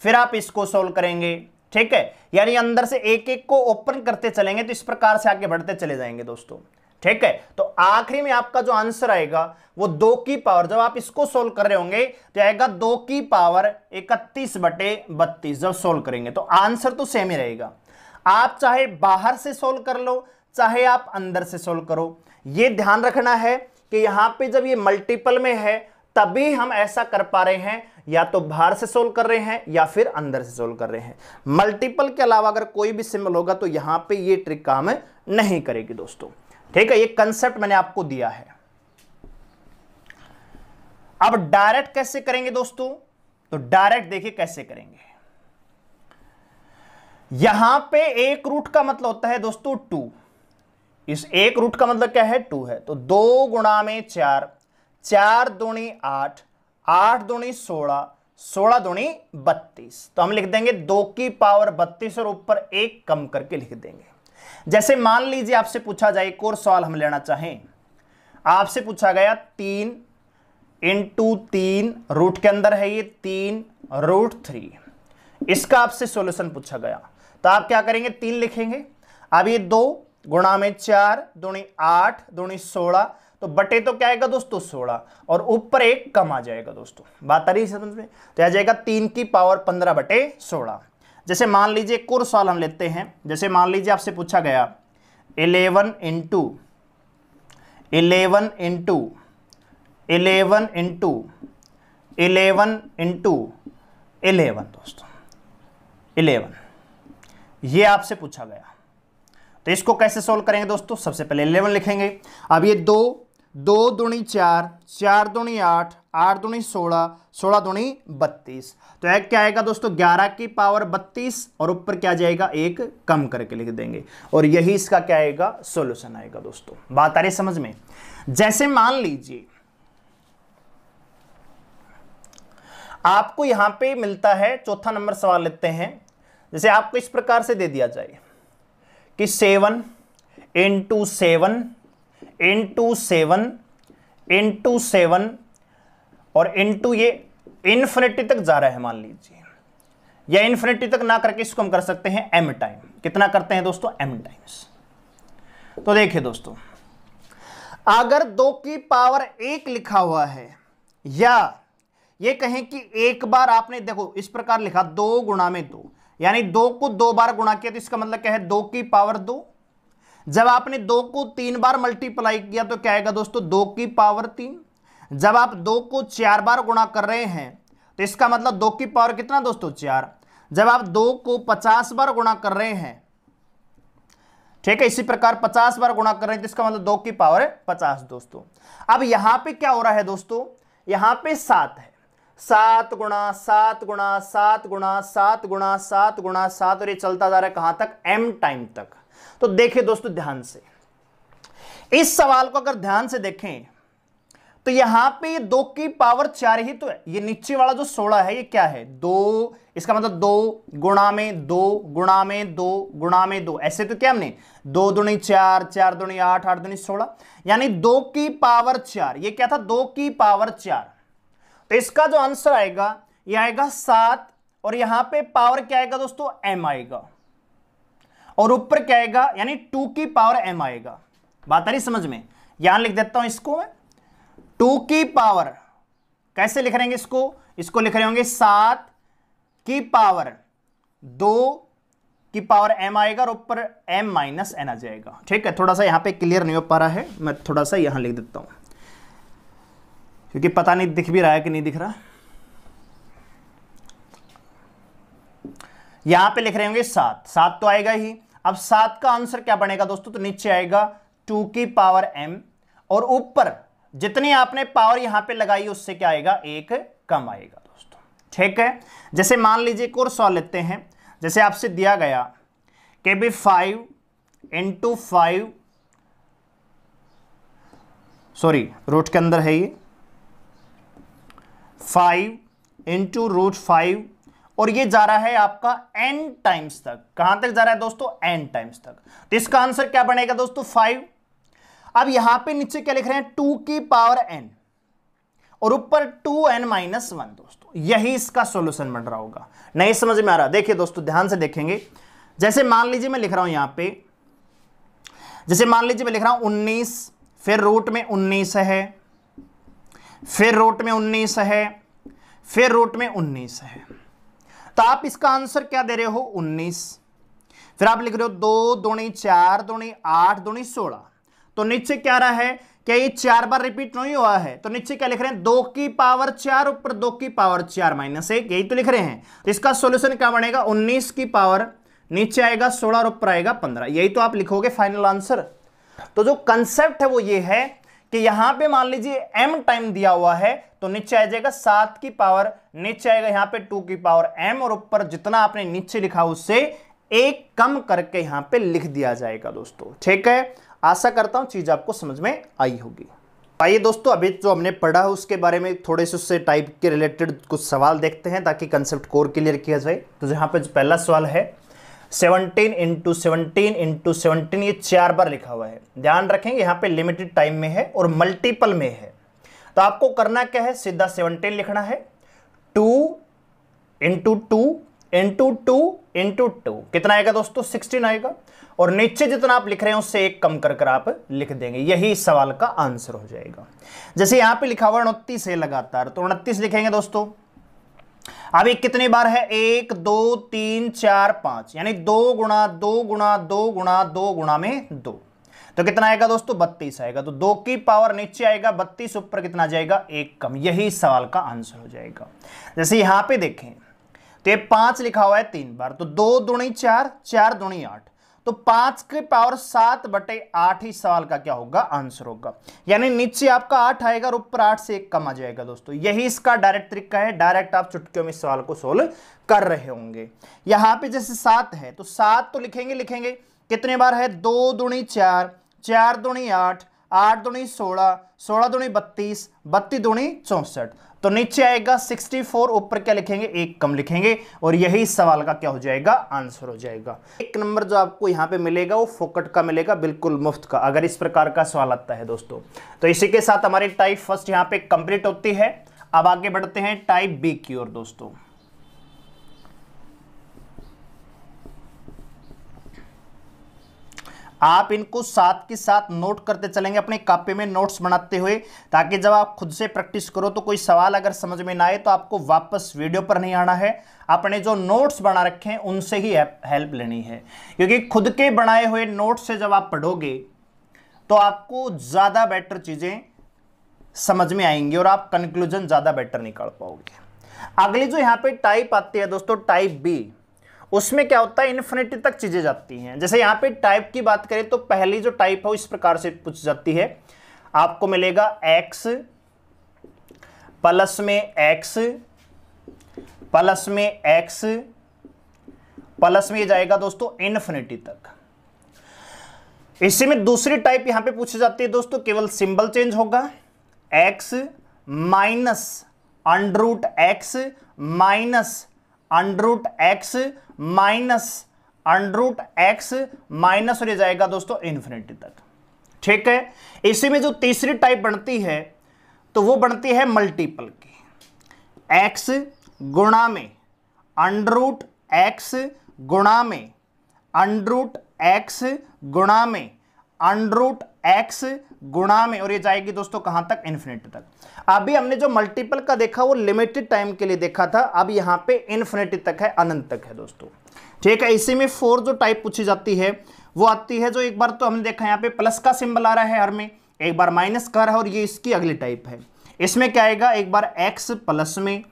फिर आप इसको सोल्व करेंगे ठीक है यानी अंदर से एक एक को ओपन करते चलेंगे तो इस प्रकार से आगे बढ़ते चले जाएंगे दोस्तों ठीक है तो आखिरी में आपका जो आंसर आएगा वो दो की पावर जब आप इसको सोल्व कर रहे होंगे तो आएगा दो की पावर इकतीस बटे बत्तीस जब सोल्व करेंगे तो आंसर तो सेम ही रहेगा आप चाहे बाहर से सोल्व कर लो चाहे आप अंदर से सोल्व करो ये ध्यान रखना है कि यहां पे जब ये मल्टीपल में है तभी हम ऐसा कर पा रहे हैं या तो बाहर से सोल्व कर रहे हैं या फिर अंदर से सोल्व कर रहे हैं मल्टीपल के अलावा अगर कोई भी सिंबल होगा तो यहां पे ये ट्रिक काम नहीं करेगी दोस्तों ठीक है ये कंसेप्ट मैंने आपको दिया है अब डायरेक्ट कैसे करेंगे दोस्तों तो डायरेक्ट देखिए कैसे करेंगे यहां पे एक रूट का मतलब होता है दोस्तों टू इस एक रूट का मतलब क्या है टू है तो दो गुणा में चार चार दुणी आठ आठ दुणी सोलह सोलह दुणी बत्तीस तो हम लिख देंगे दो की पावर बत्तीस और ऊपर एक कम करके लिख देंगे जैसे मान लीजिए आपसे पूछा जाए एक और सवाल हम लेना चाहें आपसे पूछा गया तीन इंटू तीन रूट के अंदर है ये तीन रूट थ्री इसका आपसे सॉल्यूशन पूछा गया तो आप क्या करेंगे तीन लिखेंगे अब ये दो गुणा में चार दुणी आठ दुणी सोलह तो बटे तो क्या आएगा दोस्तों सोलह और ऊपर एक कम आ जाएगा दोस्तों बात आ रही है समझ में तो आ जाएगा तीन की पावर पंद्रह बटे सोलह जैसे मान लीजिए कुर साल हम लेते हैं जैसे मान लीजिए आपसे पूछा गया eleven into eleven into eleven into eleven into eleven दोस्तों इलेवन ये आपसे पूछा गया तो इसको कैसे सोल्व करेंगे दोस्तों सबसे पहले इलेवन लिखेंगे अब ये दो दो दूनी चार चार दूनी आठ आठ दूनी सोलह सोलह दुणी बत्तीस तो एक क्या आएगा दोस्तों ग्यारह की पावर बत्तीस और ऊपर क्या जाएगा एक कम करके लिख देंगे और यही इसका क्या आएगा सोल्यूशन आएगा दोस्तों बात आ रही समझ में जैसे मान लीजिए आपको यहां पे मिलता है चौथा नंबर सवाल लेते हैं जैसे आपको इस प्रकार से दे दिया जाए कि seven into seven to seven to seven और टू ये इन्फिनिटी तक जा रहा है मान लीजिए या इन्फिनिटी तक ना करके इसको हम कर सकते हैं एम टाइम कितना करते हैं दोस्तों एम टाइम्स तो देखिए दोस्तों अगर दो की पावर एक लिखा हुआ है या ये कहें कि एक बार आपने देखो इस प्रकार लिखा दो गुणा में दो यानी दो को दो बार गुणा किया तो इसका मतलब क्या है दो की पावर दो जब आपने दो को तीन बार मल्टीप्लाई किया तो क्या आएगा दोस्तों दो की पावर तीन जब आप दो को चार बार गुणा कर रहे हैं तो इसका मतलब दो की पावर कितना दोस्तों चार जब आप दो को पचास बार गुणा कर रहे हैं ठीक है इसी प्रकार पचास बार गुणा कर रहे हैं तो इसका मतलब दो की पावर है पचास दोस्तों अब यहां पे क्या हो रहा है दोस्तों यहां पे सात है सात गुणा सात गुणा सात गुणा सात गुणा सात गुणा सात और ये चलता जा रहा है कहां तक एम टाइम तक तो देखिए दोस्तों ध्यान से इस सवाल को अगर ध्यान से देखें तो यहां पे ये दो की पावर चार ही तो है ये नीचे वाला जो सोलह है ये क्या है दो इसका मतलब दो गुणा में दो गुणा में दो गुणा में दो ऐसे तो क्या हमने दो दुणी चार चार दुणी आठ आठ दुणी सोलह यानी दो की पावर चार ये क्या था दो की पावर चार तो इसका जो आंसर आएगा ये आएगा सात और यहां पे पावर क्या आएगा दोस्तों एम आएगा और ऊपर क्या आएगा यानी टू की पावर एम आएगा बात आ रही समझ में यहां लिख देता हूं इसको मैं टू की पावर कैसे लिख रहे हैं इसको इसको लिख रहे होंगे सात की पावर दो की पावर एम आएगा और ऊपर एम माइनस एन आ जाएगा ठीक है थोड़ा सा यहां पे क्लियर नहीं हो पा रहा है मैं थोड़ा सा यहां लिख देता हूं क्योंकि पता नहीं दिख भी रहा है कि नहीं दिख रहा यहां पे लिख रहे होंगे सात सात तो आएगा ही अब सात का आंसर क्या बनेगा दोस्तों तो नीचे आएगा टू की पावर एम और ऊपर जितनी आपने पावर यहां पे लगाई उससे क्या आएगा एक कम आएगा दोस्तों ठीक है जैसे मान लीजिए एक और सॉल्व लेते हैं जैसे आपसे दिया गया के B five into five sorry root के अंदर है ये फाइव इंटू रूट फाइव और ये जा रहा है आपका एन टाइम्स तक कहां तक जा रहा है दोस्तों एन टाइम्स तक तो इसका आंसर क्या बनेगा दोस्तों फाइव अब यहां पे नीचे क्या लिख रहे हैं टू की पावर एन और ऊपर टू एन माइनस वन दोस्तों यही इसका सोल्यूशन बन रहा होगा नहीं समझ में आ रहा देखिए दोस्तों ध्यान से देखेंगे जैसे मान लीजिए मैं लिख रहा हूं यहां पर जैसे मान लीजिए मैं लिख रहा हूं उन्नीस फिर रूट में उन्नीस है फिर रूट में उन्नीस है फिर रूट में उन्नीस है तो आप इसका आंसर क्या दे रहे हो उन्नीस फिर आप लिख रहे हो दो दुणी चार दुणी आठ दुणी सोलह तो नीचे क्या रहा है क्या ये चार बार रिपीट नहीं हुआ है तो नीचे क्या लिख रहे हैं दो की पावर चार ऊपर दो की पावर चार माइनस एक यही तो लिख रहे हैं तो इसका सोल्यूशन क्या बनेगा उन्नीस की पावर नीचे आएगा सोलह और ऊपर आएगा पंद्रह यही तो आप लिखोगे फाइनल आंसर तो जो कंसेप्ट है वो ये है कि यहां पे मान लीजिए एम टाइम दिया हुआ है तो नीचे आ जाएगा सात की पावर नीचे आएगा यहां पे टू की पावर एम और ऊपर जितना आपने नीचे लिखा उससे एक कम करके यहां पे लिख दिया जाएगा दोस्तों ठीक है आशा करता हूं चीज़ आपको समझ में आई होगी आइए दोस्तों अभी जो हमने पढ़ा है उसके बारे में थोड़े से उससे टाइप के रिलेटेड कुछ सवाल देखते हैं ताकि कंसेप्ट कोर क्लियर किया जाए तो यहां पर पहला सवाल है seventeen into seventeen into seventeen ये चार बार लिखा हुआ है ध्यान रखेंगे यहाँ पे लिमिटेड टाइम में है और मल्टीपल में है तो आपको करना क्या है सीधा सेवनटीन लिखना है two into two into two into two कितना आएगा दोस्तों सिक्सटीन आएगा और नीचे जितना आप लिख रहे हैं उससे एक कम कर कर आप लिख देंगे यही इस सवाल का आंसर हो जाएगा जैसे यहां पे लिखा हुआ उनतीस है लगातार तो उनतीस लिखेंगे दोस्तों अभी कितनी बार है एक दो तीन चार पांच यानी दो गुणा दो गुणा दो गुणा दो गुणा में दो तो कितना आएगा दोस्तों बत्तीस आएगा तो दो की पावर नीचे आएगा बत्तीस ऊपर कितना जाएगा एक कम यही सवाल का आंसर हो जाएगा जैसे यहां पे देखें तो ये पांच लिखा हुआ है तीन बार तो दो दुणी चार चार दुणी आठ तो पांच के पावर सात बटे आठ ही सवाल का क्या होगा आंसर होगा यानी नीचे आपका आठ आएगा और ऊपर आठ से एक कम आ जाएगा दोस्तों यही इसका डायरेक्ट तरीका है डायरेक्ट आप चुटकियों में सवाल को सोल्व कर रहे होंगे यहां पे जैसे सात है तो सात तो लिखेंगे लिखेंगे कितने बार है दो दुणी चार चार दुनी आठ आठ दुनी सोलह सोलह दुनी बत्तीस बत्तीस दुनी चौंसठ तो नीचे आएगा 64 ऊपर क्या लिखेंगे एक कम लिखेंगे और यही सवाल का क्या हो जाएगा आंसर हो जाएगा एक नंबर जो आपको यहां पे मिलेगा वो फोकट का मिलेगा बिल्कुल मुफ्त का अगर इस प्रकार का सवाल आता है दोस्तों तो इसी के साथ हमारी टाइप फर्स्ट यहाँ पे कंप्लीट होती है अब आगे बढ़ते हैं टाइप बी की ओर दोस्तों आप इनको साथ के साथ नोट करते चलेंगे अपने कापी में नोट्स बनाते हुए ताकि जब आप खुद से प्रैक्टिस करो तो कोई सवाल अगर समझ में ना आए तो आपको वापस वीडियो पर नहीं आना है अपने जो नोट्स बना रखे हैं उनसे ही हेल्प लेनी है क्योंकि खुद के बनाए हुए नोट्स से जब आप पढ़ोगे तो आपको ज़्यादा बेटर चीज़ें समझ में आएंगी और आप कंक्लूजन ज़्यादा बेटर निकाल पाओगे अगली जो यहाँ पर टाइप आती है दोस्तों टाइप बी उसमें क्या होता है इन्फिनिटी तक चीज़ें जाती हैं जैसे यहाँ पे टाइप की बात करें तो पहली जो टाइप है इस प्रकार से पूछ जाती है आपको मिलेगा एक्स प्लस में एक्स प्लस में एक्स प्लस में ये जाएगा दोस्तों इन्फिनिटी तक इसी में दूसरी टाइप यहां पे पूछी जाती है दोस्तों केवल सिंबल चेंज होगा X minus under root X minus under root X minus under root X minus और यह जाएगा दोस्तों इन्फिनिटी तक ठीक है इसी में जो तीसरी टाइप बनती है तो वो बनती है मल्टीपल की एक्स गुणा में अंडरूट एक्स गुणा में अंडरूट एक्स गुणा में अंडरूट एक्स गुणा में और ये जाएगी दोस्तों कहां तक इन्फिनिटी तक अभी हमने जो मल्टीपल का देखा वो लिमिटेड टाइम के लिए देखा था अब यहाँ पे इन्फिनेटी तक है अनंत तक है दोस्तों ठीक है इसी में फोर जो टाइप पूछी जाती है वो आती है जो एक बार तो हमने देखा यहाँ पे प्लस का सिंबल आ रहा है हर में एक बार माइनस का रहा है और ये इसकी अगली टाइप है इसमें क्या आएगा एक बार एक्स प्लस में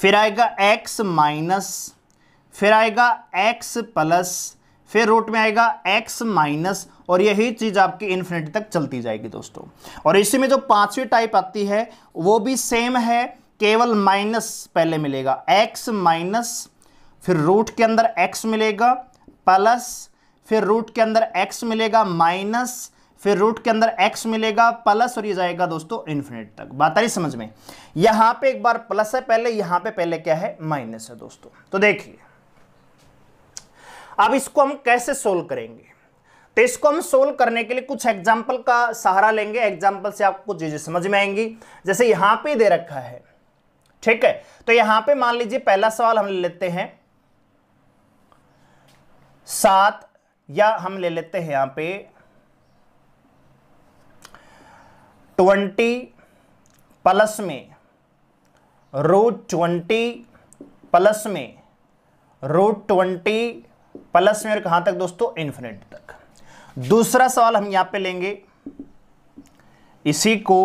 फिर आएगा एक्स माइनस फिर आएगा एक्स प्लस फिर रूट में आएगा x माइनस और यही चीज आपकी इन्फिनिटी तक चलती जाएगी दोस्तों और इसी में जो पांचवी टाइप आती है वो भी सेम है केवल माइनस पहले मिलेगा x माइनस फिर रूट के अंदर x मिलेगा प्लस फिर रूट के अंदर x मिलेगा माइनस फिर रूट के अंदर x मिलेगा प्लस और ये जाएगा दोस्तों इन्फिनिट तक बात आई समझ में यहां पे एक बार प्लस है पहले यहां पे पहले क्या है माइनस है दोस्तों तो देखिए अब इसको हम कैसे सोल्व करेंगे तो इसको हम सोल्व करने के लिए कुछ एग्जाम्पल का सहारा लेंगे एग्जाम्पल से आपको चीज़ें समझ में आएंगी जैसे यहां पे दे रखा है ठीक है तो यहां पे मान लीजिए पहला सवाल हम ले लेते हैं सात या हम ले लेते हैं यहां पे ट्वेंटी प्लस में रूट ट्वेंटी प्लस में रूट ट्वेंटी प्लस में और कहां तक दोस्तों इन्फिनेट तक दूसरा सवाल हम यहां पे लेंगे इसी को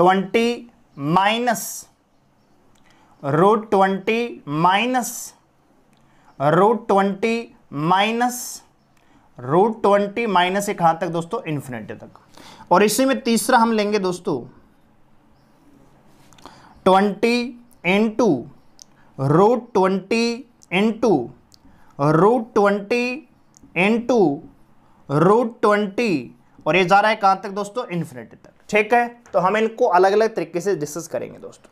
20 minus root twenty minus root twenty minus root twenty minus एक तक दोस्तों इन्फिनिटी तक और इसी में तीसरा हम लेंगे दोस्तों twenty into root twenty into root twenty into root twenty और ये जा रहा है कहाँ तक दोस्तों इन्फिनेटी तक ठीक है तो हम इनको अलग अलग तरीके से डिस्कस करेंगे दोस्तों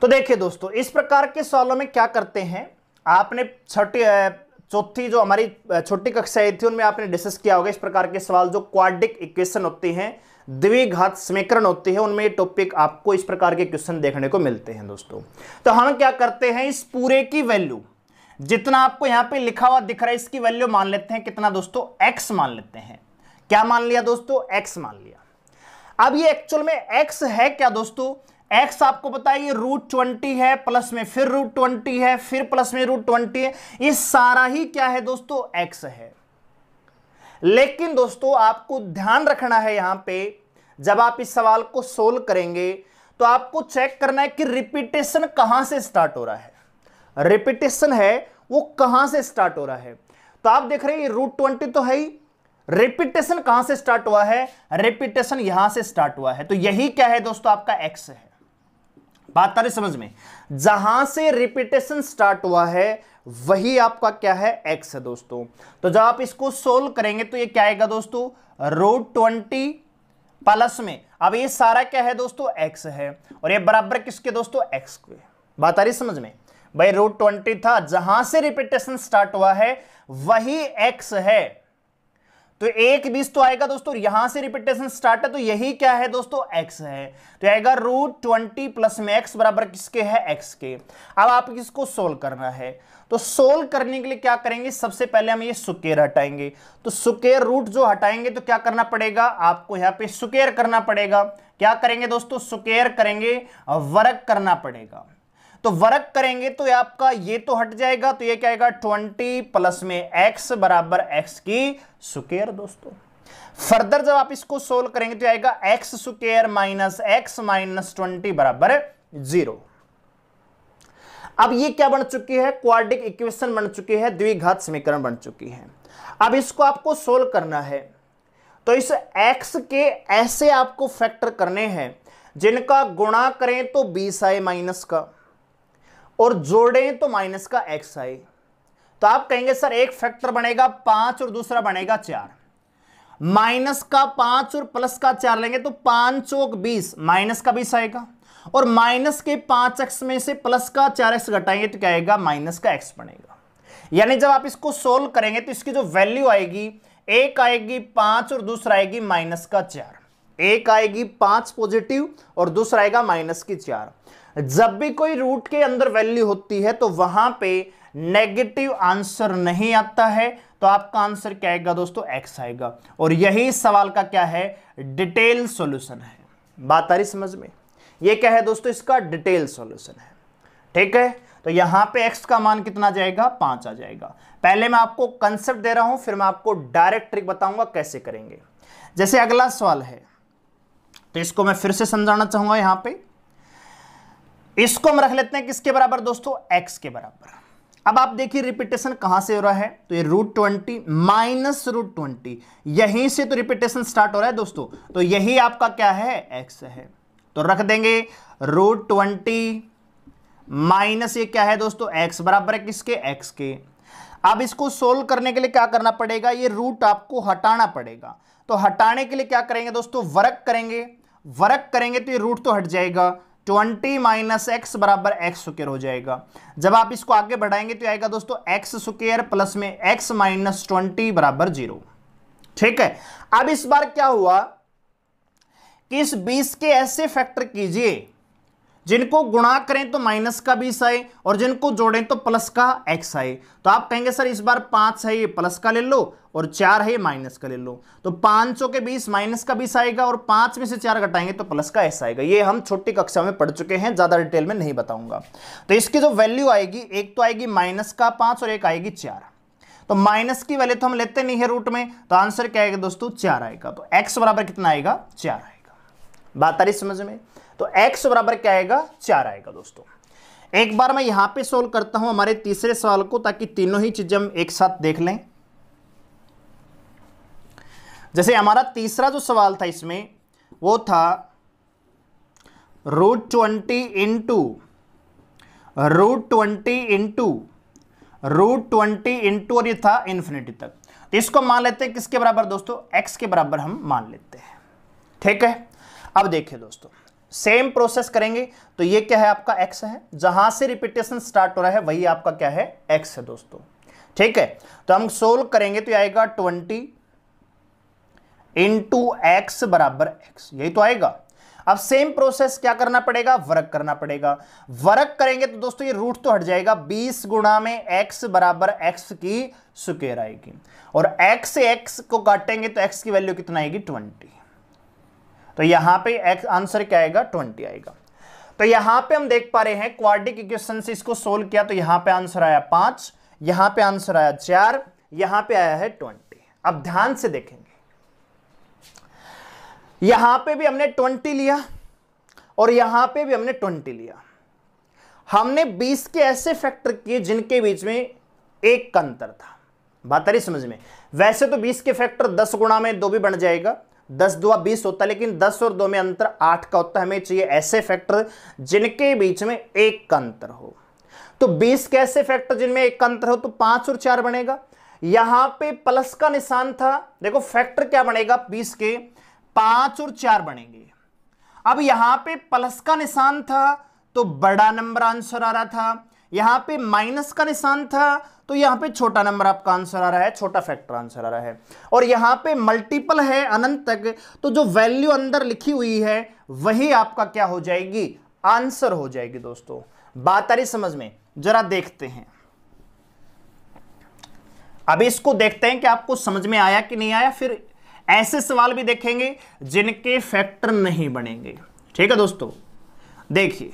तो देखिए दोस्तों इस प्रकार के सवालों में क्या करते हैं आपने छठी चौथी जो हमारी छोटी कक्षाएं थी उनमें आपने डिस्कस किया होगा इस प्रकार के सवाल जो क्वाड्रिक इक्वेशन होते हैं द्विघात समीकरण होते हैं उनमें ये टॉपिक आपको इस प्रकार के क्वेश्चन देखने को मिलते हैं दोस्तों तो हम क्या करते हैं इस पूरे की वैल्यू जितना आपको यहां पे लिखा हुआ दिख रहा है इसकी वैल्यू मान लेते हैं कितना दोस्तों एक्स मान लेते हैं क्या मान लिया दोस्तों एक्स मान लिया अब ये एक्चुअल में एक्स है क्या दोस्तों एक्स आपको पता है रूट ट्वेंटी है प्लस में फिर रूट ट्वेंटी है फिर प्लस में रूट ट्वेंटी है ये सारा ही क्या है दोस्तों एक्स है लेकिन दोस्तों आपको ध्यान रखना है यहां पे जब आप इस सवाल को सोल्व करेंगे तो आपको चेक करना है कि रिपीटेशन कहां से स्टार्ट हो रहा है रिपीटेशन है वो कहां से स्टार्ट हो रहा है तो आप देख रहे हैं रूट ट्वेंटी तो है ही रिपीटेशन कहां से स्टार्ट हुआ है रिपीटेशन यहां से स्टार्ट हुआ है तो यही क्या है दोस्तों आपका एक्स है बात समझ में जहां से रिपीटेशन स्टार्ट हुआ है वही आपका क्या है एक्स है दोस्तों तो जब आप इसको सोल्व करेंगे तो ये क्या आएगा दोस्तों रूट ट्वेंटी प्लस में अब ये सारा क्या है दोस्तों एक्स है और ये बराबर किसके दोस्तों एक्स के बात आ रही समझ में भाई रूट ट्वेंटी था जहां से रिपीटेशन स्टार्ट हुआ है वही एक्स है तो एक बीस तो आएगा दोस्तों यहां से रिपीटेशन स्टार्ट है तो यही क्या है दोस्तों एक्स है तो आएगा रूट ट्वेंटी प्लस में एक्स बराबर किसके है एक्स के अब आप किसको सोल्व करना है तो सोल्व करने के लिए क्या करेंगे सबसे पहले हम ये सुकेर हटाएंगे तो सुकेर रूट जो हटाएंगे तो क्या करना पड़ेगा आपको यहां पर सुकेर करना पड़ेगा क्या करेंगे दोस्तों सुकेर करेंगे वर्क करना पड़ेगा तो वर्क करेंगे तो आपका ये तो हट जाएगा तो ये क्या आएगा ट्वेंटी प्लस में एक्स बराबर एक्स की सुकेयर दोस्तों फर्दर जब आप इसको सोल्व करेंगे तो आएगा X square minus X minus twenty बराबर जीरो अब ये क्या बन चुकी है क्वाड्रिक इक्वेशन बन चुकी है द्विघात समीकरण बन चुकी है अब इसको आपको सोल्व करना है तो इस x के ऐसे आपको फैक्टर करने हैं जिनका गुणा करें तो बीस आए माइनस का और जोड़ें तो माइनस का एक्स आई तो आप कहेंगे सर एक फैक्टर बनेगा पांच और दूसरा बनेगा चार माइनस का पांच और प्लस का चार लेंगे तो पांच चौक बीस माइनस का बीस आएगा और माइनस के पांच एक्स में से प्लस का चार एक्स घटाएंगे तो क्या आएगा माइनस का एक्स बनेगा यानी जब आप इसको सोल्व करेंगे तो इसकी जो वैल्यू आएगी एक आएगी पांच और दूसरा आएगी माइनस का चार एक आएगी पांच पॉजिटिव और दूसरा आएगा माइनस की चार जब भी कोई रूट के अंदर वैल्यू होती है तो वहां पे नेगेटिव आंसर नहीं आता है तो आपका आंसर क्या आएगा दोस्तों एक्स आएगा और यही सवाल का क्या है डिटेल सॉल्यूशन है बात आ रही समझ में ये क्या है दोस्तों इसका डिटेल सॉल्यूशन है ठीक है तो यहां पे एक्स का मान कितना जाएगा पांच आ जाएगा पहले मैं आपको कंसेप्ट दे रहा हूं फिर मैं आपको डायरेक्ट ट्रिक बताऊंगा कैसे करेंगे जैसे अगला सवाल है तो इसको मैं फिर से समझाना चाहूंगा यहां पर इसको हम रख लेते हैं किसके बराबर दोस्तों एक्स के बराबर अब आप देखिए रिपीटेशन कहां से हो रहा है तो ये root twenty minus root twenty यहीं से तो रिपीटेशन स्टार्ट हो रहा है दोस्तों तो यही आपका क्या है एक्स है तो रख देंगे रूट ट्वेंटी माइनस ये क्या है दोस्तों एक्स बराबर है किसके एक्स के अब इसको सोल्व करने के लिए क्या करना पड़ेगा ये रूट आपको हटाना पड़ेगा तो हटाने के लिए क्या करेंगे दोस्तों वर्क करेंगे वर्क करेंगे तो ये रूट तो हट जाएगा ट्वेंटी माइनस एक्स बराबर एक्स स्क्र हो जाएगा जब आप इसको आगे बढ़ाएंगे तो आएगा दोस्तों एक्स स्क्र प्लस में एक्स माइनस ट्वेंटी बराबर जीरो ठीक है अब इस बार क्या हुआ कि इस बीस के ऐसे फैक्टर कीजिए जिनको गुणा करें तो माइनस का बीस आए और जिनको जोड़ें तो प्लस का एक्स आए तो आप कहेंगे सर इस बार पांच है ये प्लस का ले लो और चार है ये माइनस का ले लो तो पांचों के बीस माइनस का बीस आएगा और पांच में से चार घटाएंगे तो प्लस का एस आएगा ये हम छोटी कक्षा में पढ़ चुके हैं ज़्यादा डिटेल में नहीं बताऊंगा तो इसकी जो वैल्यू आएगी एक तो आएगी माइनस का पांच और एक आएगी चार तो माइनस की वैल्यू तो हम लेते नहीं है रूट में तो आंसर क्या आएगा दोस्तों चार आएगा तो एक्स बराबर कितना आएगा चार आएगा बात आ रही समझ में तो एक्स बराबर क्या आएगा चार आएगा दोस्तों एक बार मैं यहां पे सोल्व करता हूं हमारे तीसरे सवाल को ताकि तीनों ही चीज़ें हम एक साथ देख लें जैसे हमारा तीसरा जो सवाल था इसमें वो था root twenty into root twenty into root twenty into और ये था इन्फिनिटी तक तो इसको मान लेते हैं किसके बराबर दोस्तों एक्स के बराबर हम मान लेते हैं ठीक है अब देखिए दोस्तों सेम प्रोसेस करेंगे तो ये क्या है आपका एक्स है जहां से रिपीटेशन स्टार्ट हो रहा है वही आपका क्या है एक्स है दोस्तों ठीक है तो हम सोल्व करेंगे तो आएगा ट्वेंटी इंटू एक्स बराबर एक्स यही तो आएगा अब सेम प्रोसेस क्या करना पड़ेगा वर्क करना पड़ेगा वर्क करेंगे तो दोस्तों ये रूट तो हट जाएगा 20 गुणा में एक्स बराबर एक्स की सुकेर आएगी और एक्स एक्स को काटेंगे तो एक्स की वैल्यू कितना आएगी ट्वेंटी तो यहां पे एक्स आंसर क्या आएगा ट्वेंटी आएगा तो यहां पे हम देख पा रहे हैं क्वार्टिक इक्वेशन से इसको सोल्व किया तो यहां पे आंसर आया पांच यहां पे आंसर आया चार यहां पे आया है ट्वेंटी अब ध्यान से देखेंगे यहां पे भी हमने ट्वेंटी लिया और यहां पे भी हमने ट्वेंटी लिया हमने बीस के ऐसे फैक्टर किए जिनके बीच में एक का अंतर था बात आ रही समझ में वैसे तो बीस के फैक्टर दस गुणा में दो भी बन जाएगा दस दो बीस होता है लेकिन दस और दो में अंतर आठ का होता है हमें चाहिए ऐसे फैक्टर जिनके बीच में एक का अंतर हो तो बीस के ऐसे फैक्टर जिनमें एक का अंतर हो तो पांच और चार बनेगा यहां पे प्लस का निशान था देखो फैक्टर क्या बनेगा बीस के पांच और चार बनेंगे अब यहां पे प्लस का निशान था तो बड़ा नंबर आंसर आ रहा था यहां पे माइनस का निशान था तो यहां पे छोटा नंबर आपका आंसर आ रहा है छोटा फैक्टर आंसर आ रहा है और यहां पे मल्टीपल है अनंत तक तो जो वैल्यू अंदर लिखी हुई है वही आपका क्या हो जाएगी आंसर हो जाएगी दोस्तों बात आ रही समझ में जरा देखते हैं अभी इसको देखते हैं कि आपको समझ में आया कि नहीं आया फिर ऐसे सवाल भी देखेंगे जिनके फैक्टर नहीं बनेंगे ठीक है दोस्तों देखिए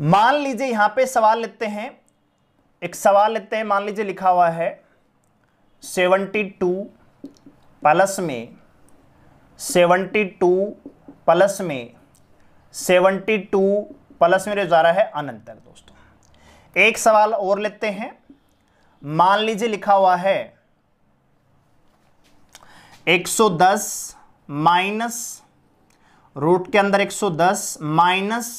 मान लीजिए यहां पे सवाल लेते हैं एक सवाल लेते हैं मान लीजिए लिखा हुआ है सेवेंटी टू प्लस में सेवेंटी टू प्लस में सेवेंटी टू प्लस में जा रहा है अनंत तक दोस्तों एक सवाल और लेते हैं मान लीजिए लिखा हुआ है 110 माइनस रूट के अंदर 110 माइनस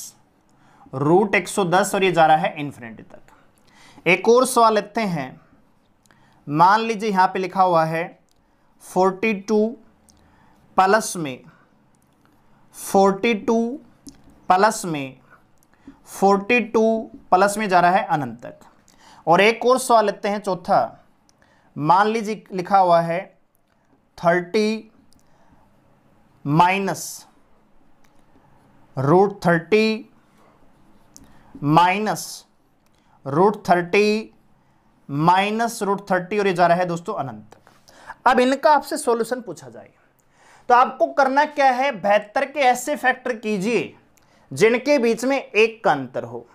रूट एक और ये जा रहा है इन्फिनिटी तक एक और सवाल लेते हैं मान लीजिए यहाँ पे लिखा हुआ है 42 प्लस में 42 प्लस में 42 प्लस में जा रहा है अनंत तक और एक और सवाल लेते हैं चौथा मान लीजिए लिखा हुआ है 30 minus root thirty minus root thirty minus root thirty और ये जा रहा है दोस्तों अनंत तक अब इनका आपसे सॉल्यूशन पूछा जाए तो आपको करना क्या है बेहतर के ऐसे फैक्टर कीजिए जिनके बीच में एक का अंतर हो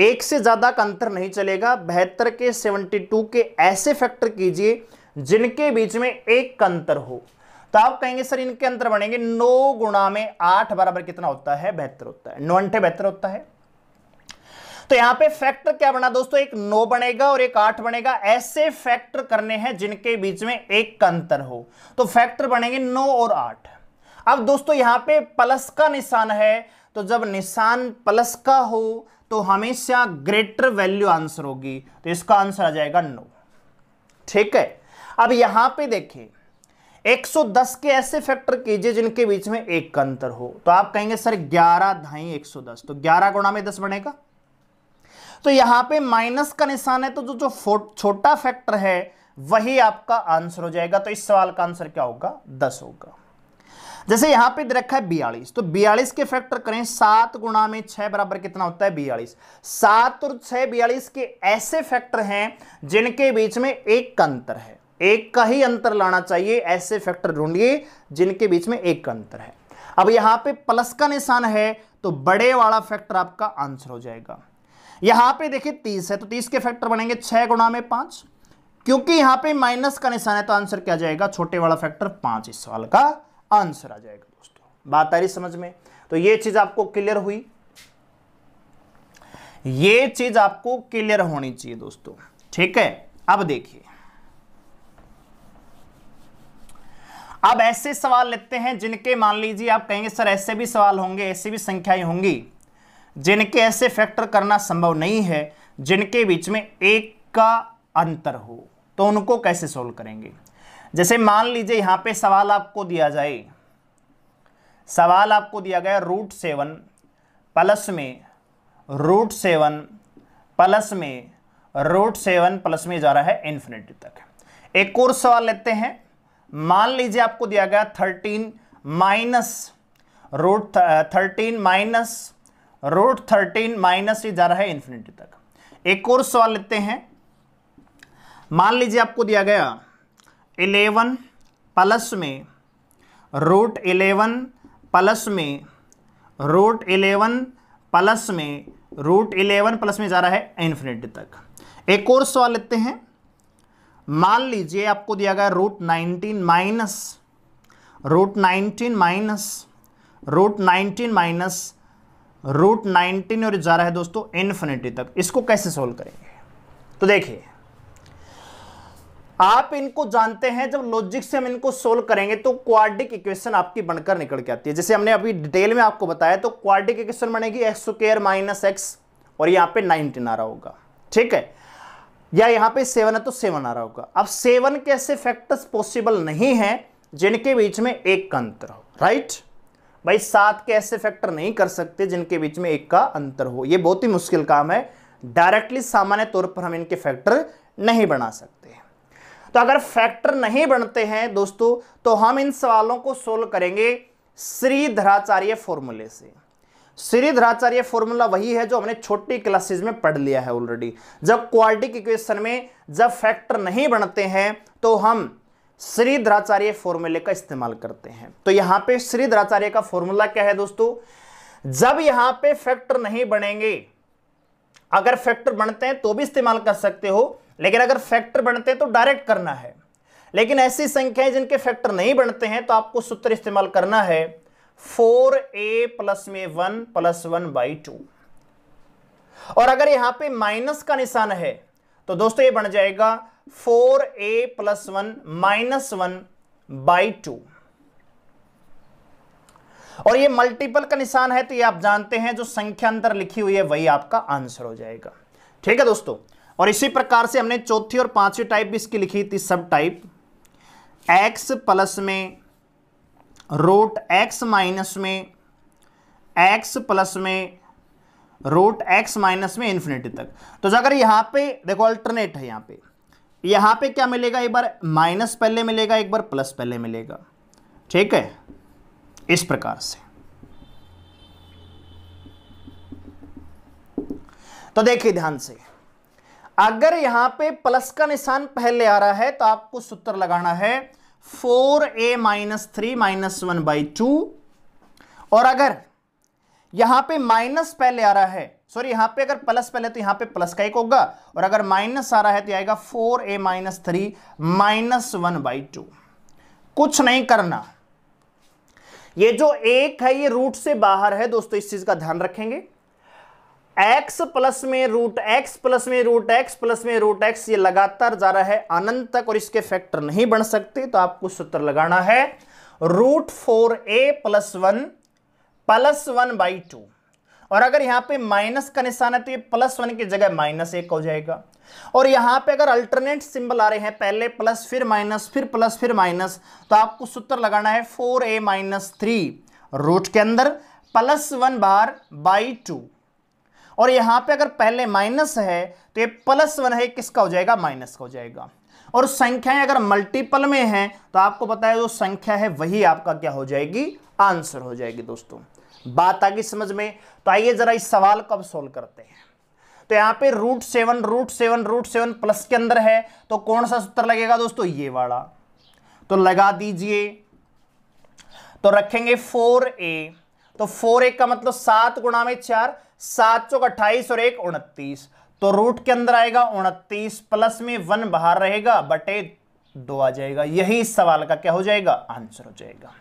एक से ज़्यादा का अंतर नहीं चलेगा बेहतर के 72 के ऐसे फैक्टर कीजिए जिनके बीच में एक का अंतर हो तो आप कहेंगे सर इनके अंतर बनेंगे नौ गुणा में आठ बराबर कितना होता है बेहतर होता है नौ अंठे बेहतर होता है तो यहां पे फैक्टर क्या बना दोस्तों एक नौ बनेगा और एक आठ बनेगा ऐसे फैक्टर करने हैं जिनके बीच में एक का अंतर हो तो फैक्टर बनेंगे नौ और आठ अब दोस्तों यहां पे प्लस का निशान है तो जब निशान प्लस का हो तो हमेशा ग्रेटर वैल्यू आंसर होगी तो इसका आंसर आ जाएगा नो ठीक है अब यहां पे देखिए 110 के ऐसे फैक्टर कीजिए जिनके बीच में एक का अंतर हो तो आप कहेंगे सर 11 ढाई 110 तो 11 गुणा में 10 बनेगा तो यहां पे माइनस का निशान है तो जो जो छोटा फैक्टर है वही आपका आंसर हो जाएगा तो इस सवाल का आंसर क्या होगा दस होगा जैसे यहां पे दे रखा है बयालीस तो बयालीस के फैक्टर करें सात गुणा में छह बराबर कितना होता है बयालीस सात और छह बयालीस के ऐसे फैक्टर हैं जिनके बीच में एक का अंतर है एक का ही अंतर लाना चाहिए ऐसे फैक्टर ढूंढिए जिनके बीच में एक का अंतर है अब यहां पे प्लस का निशान है तो बड़े वाला फैक्टर आपका आंसर हो जाएगा यहां पे देखिए तीस है तो तीस के फैक्टर बनेंगे छह गुणा में पांच क्योंकि यहां पे माइनस का निशान है तो आंसर क्या जाएगा छोटे वाला फैक्टर पांच इस सवाल का आंसर आ जाएगा दोस्तों बात आ रही समझ में तो ये चीज आपको क्लियर हुई ये चीज आपको क्लियर होनी चाहिए दोस्तों ठीक है अब देखिए अब ऐसे सवाल लेते हैं जिनके मान लीजिए आप कहेंगे सर ऐसे भी सवाल होंगे ऐसे भी संख्याएं होंगी जिनके ऐसे फैक्टर करना संभव नहीं है जिनके बीच में एक का अंतर हो तो उनको कैसे सोल्व करेंगे जैसे मान लीजिए यहां पे सवाल आपको दिया जाए सवाल आपको दिया गया रूट सेवन प्लस में रूट सेवन प्लस में रूट सेवन प्लस में जा रहा है इन्फिनिटी तक एक और सवाल लेते हैं मान लीजिए आपको दिया गया thirteen minus root thirteen minus root thirteen minus ही जा रहा है इन्फिनिटी तक एक और सवाल लेते हैं मान लीजिए आपको दिया गया इलेवन प्लस में रूट इलेवन प्लस में रूट इलेवन प्लस में रूट इलेवन प्लस में जा रहा है इन्फिनिटी तक एक और सवाल लेते हैं मान लीजिए आपको दिया गया root nineteen minus root nineteen minus root nineteen minus root nineteen और जा रहा है दोस्तों इन्फिनिटी तक इसको कैसे सोल्व करेंगे तो देखिए आप इनको जानते हैं जब लॉजिक से हम इनको सोल्व करेंगे तो क्वाड्रिक इक्वेशन आपकी बनकर निकल के आती है जैसे हमने अभी डिटेल में आपको बताया तो क्वाड्रिक इक्वेशन बनेगी एक्स स्क्र माइनस एक्स और यहां पे नाइनटीन आ रहा होगा ठीक है या यहां पे सेवन है तो सेवन आ रहा होगा अब सेवन के ऐसे फैक्टर्स पॉसिबल नहीं है जिनके बीच में एक अंतर हो राइट भाई सात के ऐसे फैक्टर नहीं कर सकते जिनके बीच में एक का अंतर हो ये बहुत ही मुश्किल काम है डायरेक्टली सामान्य तौर पर हम इनके फैक्टर नहीं बना सकते तो अगर फैक्टर नहीं बनते हैं दोस्तों तो हम इन सवालों को सोल्व करेंगे श्रीधराचार्य फॉर्मूले से श्रीधराचार्य फॉर्मूला वही है जो हमने छोटी क्लासेज में पढ़ लिया है ऑलरेडी जब क्वाड्रिक इक्वेशन में जब फैक्टर नहीं बनते हैं तो हम श्रीधराचार्य फॉर्मूले का इस्तेमाल करते हैं तो यहां पे श्रीधराचार्य का फॉर्मूला क्या है दोस्तों जब यहां पे फैक्टर नहीं बनेंगे अगर फैक्टर बनते हैं तो भी इस्तेमाल कर सकते हो लेकिन अगर फैक्टर बनते हैं तो डायरेक्ट करना है लेकिन ऐसी संख्या जिनके फैक्टर नहीं बनते हैं तो आपको सूत्र इस्तेमाल करना है फोर ए प्लस में one plus one by two और अगर यहां पे माइनस का निशान है तो दोस्तों ये बन जाएगा four a plus one minus one by two और ये मल्टीपल का निशान है तो ये आप जानते हैं जो संख्या अंतर लिखी हुई है वही आपका आंसर हो जाएगा ठीक है दोस्तों और इसी प्रकार से हमने चौथी और पांचवी टाइप भी इसकी लिखी थी सब टाइप एक्स प्लस में रूट एक्स माइनस में एक्स प्लस में रूट एक्स माइनस में इंफिनिटी तक तो अगर यहां पे देखो अल्टरनेट है यहां पे यहां पे क्या मिलेगा एक बार माइनस पहले मिलेगा एक बार प्लस पहले मिलेगा ठीक है इस प्रकार से तो देखिए ध्यान से अगर यहां पे प्लस का निशान पहले आ रहा है तो आपको सूत्र लगाना है four a minus three minus one by two और अगर यहां पे माइनस पहले आ रहा है सॉरी यहां पे अगर प्लस पहले तो यहां पे प्लस का एक होगा और अगर माइनस आ रहा है तो आएगा four a minus three minus one by two कुछ नहीं करना ये जो एक है ये रूट से बाहर है दोस्तों इस चीज का ध्यान रखेंगे एक्स प्लस में रूट एक्स प्लस में रूट एक्स प्लस में रूट एक्स ये लगातार जा रहा है अनंत तक और इसके फैक्टर नहीं बन सकते तो आपको सूत्र लगाना है root four a plus one plus one by two और अगर यहां पे माइनस का निशान है तो ये प्लस वन की जगह माइनस एक हो जाएगा और यहां पे अगर अल्टरनेट सिंबल आ रहे हैं पहले प्लस फिर माइनस फिर प्लस फिर माइनस तो आपको सूत्र लगाना है four a minus three root के अंदर प्लस वन बार बाई टू और यहां पे अगर पहले माइनस है तो ये प्लस वन है किसका हो जाएगा माइनस का हो जाएगा और संख्याएं अगर मल्टीपल में हैं तो आपको पता है जो संख्या है वही आपका क्या हो जाएगी आंसर हो जाएगी दोस्तों बात आ गई समझ में तो आइए जरा इस सवाल को अब सोल्व करते हैं तो यहां पे root seven root seven root seven plus के अंदर है तो कौन सा सूत्र लगेगा दोस्तों ये वाला तो लगा दीजिए तो रखेंगे फोर ए तो फोर ए का मतलब सात गुणा में चार सात चौक अट्ठाईस और एक उनतीस तो रूट के अंदर आएगा उनतीस प्लस में वन बाहर रहेगा बटे दो आ जाएगा यही इस सवाल का क्या हो जाएगा आंसर हो जाएगा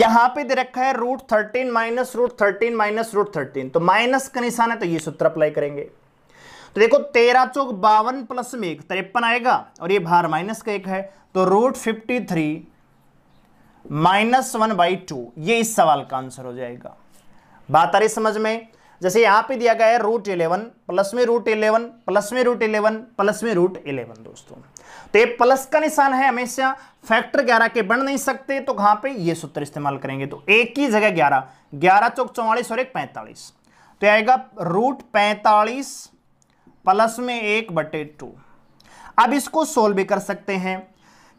यहां पे दे रखा है root thirteen minus root thirteen minus root thirteen तो माइनस का निशान है तो ये सूत्र अप्लाई करेंगे तो देखो तेरह चौक बावन प्लस में एक तिरपन आएगा और ये भार माइनस का एक है तो root fifty three minus one by two ये इस सवाल का आंसर हो जाएगा बात आ रही समझ में जैसे यहां पे दिया गया है रूट इलेवन प्लस में रूट इलेवन प्लस में रूट इलेवन प्लस में रूट इलेवन दोस्तों तो प्लस का निशान है हमेशा फैक्टर ग्यारह के बढ़ नहीं सकते तो कहां पे ये सूत्र इस्तेमाल करेंगे तो एक की जगह ग्यारह ग्यारह चौक चौवालीस और एक पैंतालीस तो आएगा रूट पैंतालीस प्लस में एक बटे टू अब इसको सोल्व भी कर सकते हैं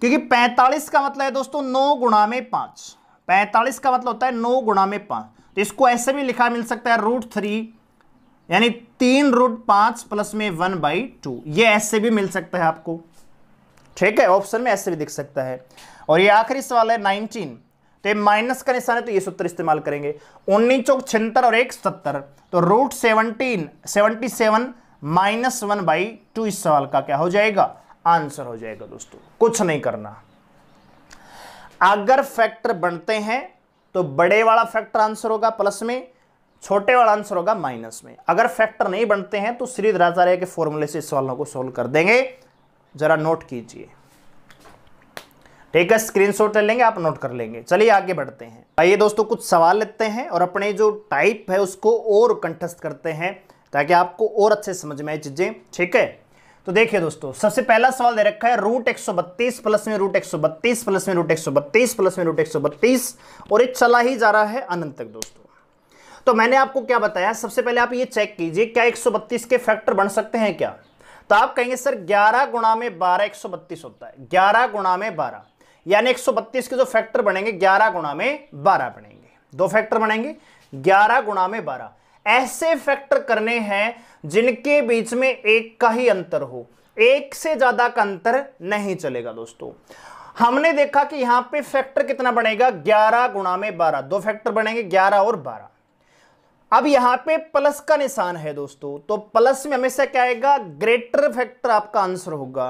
क्योंकि पैंतालीस का मतलब है दोस्तों नौ गुणा में पांच पैंतालीस का मतलब होता है नौ गुणा में पांच तो इसको ऐसे भी लिखा मिल सकता है रूट थ्री यानी तीन रूट पांच प्लस में वन बाई टू ये ऐसे भी मिल सकता है आपको ठीक है ऑप्शन में ऐसे भी दिख सकता है और ये आखिरी सवाल है नाइनटीन तो ये माइनस का निशान है तो ये सूत्र इस्तेमाल करेंगे उन्नीस चौक छिहत्तर और एक सत्तर तो root seventeen seventy seven minus one by two इस सवाल का क्या हो जाएगा आंसर हो जाएगा दोस्तों कुछ नहीं करना अगर फैक्टर बनते हैं तो बड़े वाला फैक्टर आंसर होगा प्लस में छोटे वाला आंसर होगा माइनस में अगर फैक्टर नहीं बनते हैं तो श्री राजा के फॉर्मूले से इस सवालों को सोल्व कर देंगे ज़रा नोट कीजिए ठीक है स्क्रीनशॉट ले लेंगे आप नोट कर लेंगे चलिए आगे बढ़ते हैं आइए दोस्तों कुछ सवाल लेते हैं और अपने जो टाइप है उसको और कंठस्थ करते हैं ताकि आपको और अच्छे समझ में आए चीज़ें ठीक है तो देखिए दोस्तों सबसे पहला सवाल दे रखा है रूट एक प्लस में रूट एक प्लस में रूट एक प्लस में रूट एक और ये चला ही जा रहा है अनंत तक दोस्तों तो मैंने आपको क्या बताया सबसे पहले आप ये चेक कीजिए क्या 132 के फैक्टर बन सकते हैं क्या तो आप कहेंगे सर ग्यारह गुणा में बारह एक होता है ग्यारह गुणा में बारह यानी एक के जो फैक्टर बनेंगे ग्यारह गुणा में बारह बनेंगे दो फैक्टर बनेंगे ग्यारह गुणा में बारह ऐसे फैक्टर करने हैं जिनके बीच में एक का ही अंतर हो एक से ज्यादा का अंतर नहीं चलेगा दोस्तों हमने देखा कि यहां पे फैक्टर कितना बनेगा 11 गुणा में 12 दो फैक्टर बनेंगे 11 और बारह अब यहां पे प्लस का निशान है दोस्तों तो प्लस में हमेशा क्या आएगा ग्रेटर फैक्टर आपका आंसर होगा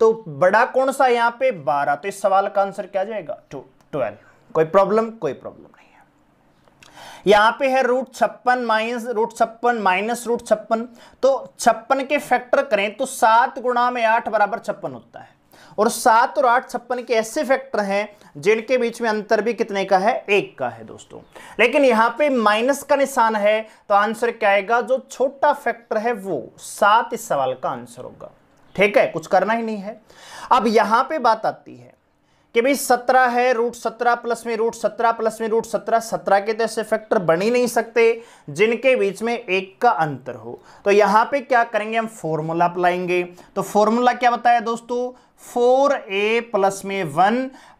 तो बड़ा कौन सा यहां पे बारह तो इस सवाल का आंसर क्या जाएगा टू ट्वेल्व कोई प्रॉब्लम कोई प्रॉब्लम नहीं है यहां पे है रूट छप्पन माइनस रूट छप्पन माइनस रूट छप्पन तो छप्पन के फैक्टर करें तो सात गुणा में आठ बराबर छप्पन होता है और सात और आठ छप्पन के ऐसे फैक्टर हैं जिनके बीच में अंतर भी कितने का है एक का है दोस्तों लेकिन यहां पे माइनस का निशान है तो आंसर क्या आएगा जो छोटा फैक्टर है वो सात इस सवाल का आंसर होगा ठीक है कुछ करना ही नहीं है अब यहां पे बात आती है कि भाई सत्रह है रूट सत्रह प्लस में रूट सत्रह प्लस में रूट सत्रह सत्रह के तो ऐसे फैक्टर बन ही नहीं सकते जिनके बीच में एक का अंतर हो तो यहां पे क्या करेंगे हम फॉर्मूला अपलाएंगे तो फॉर्मूला क्या बताया दोस्तों फोर ए प्लस में one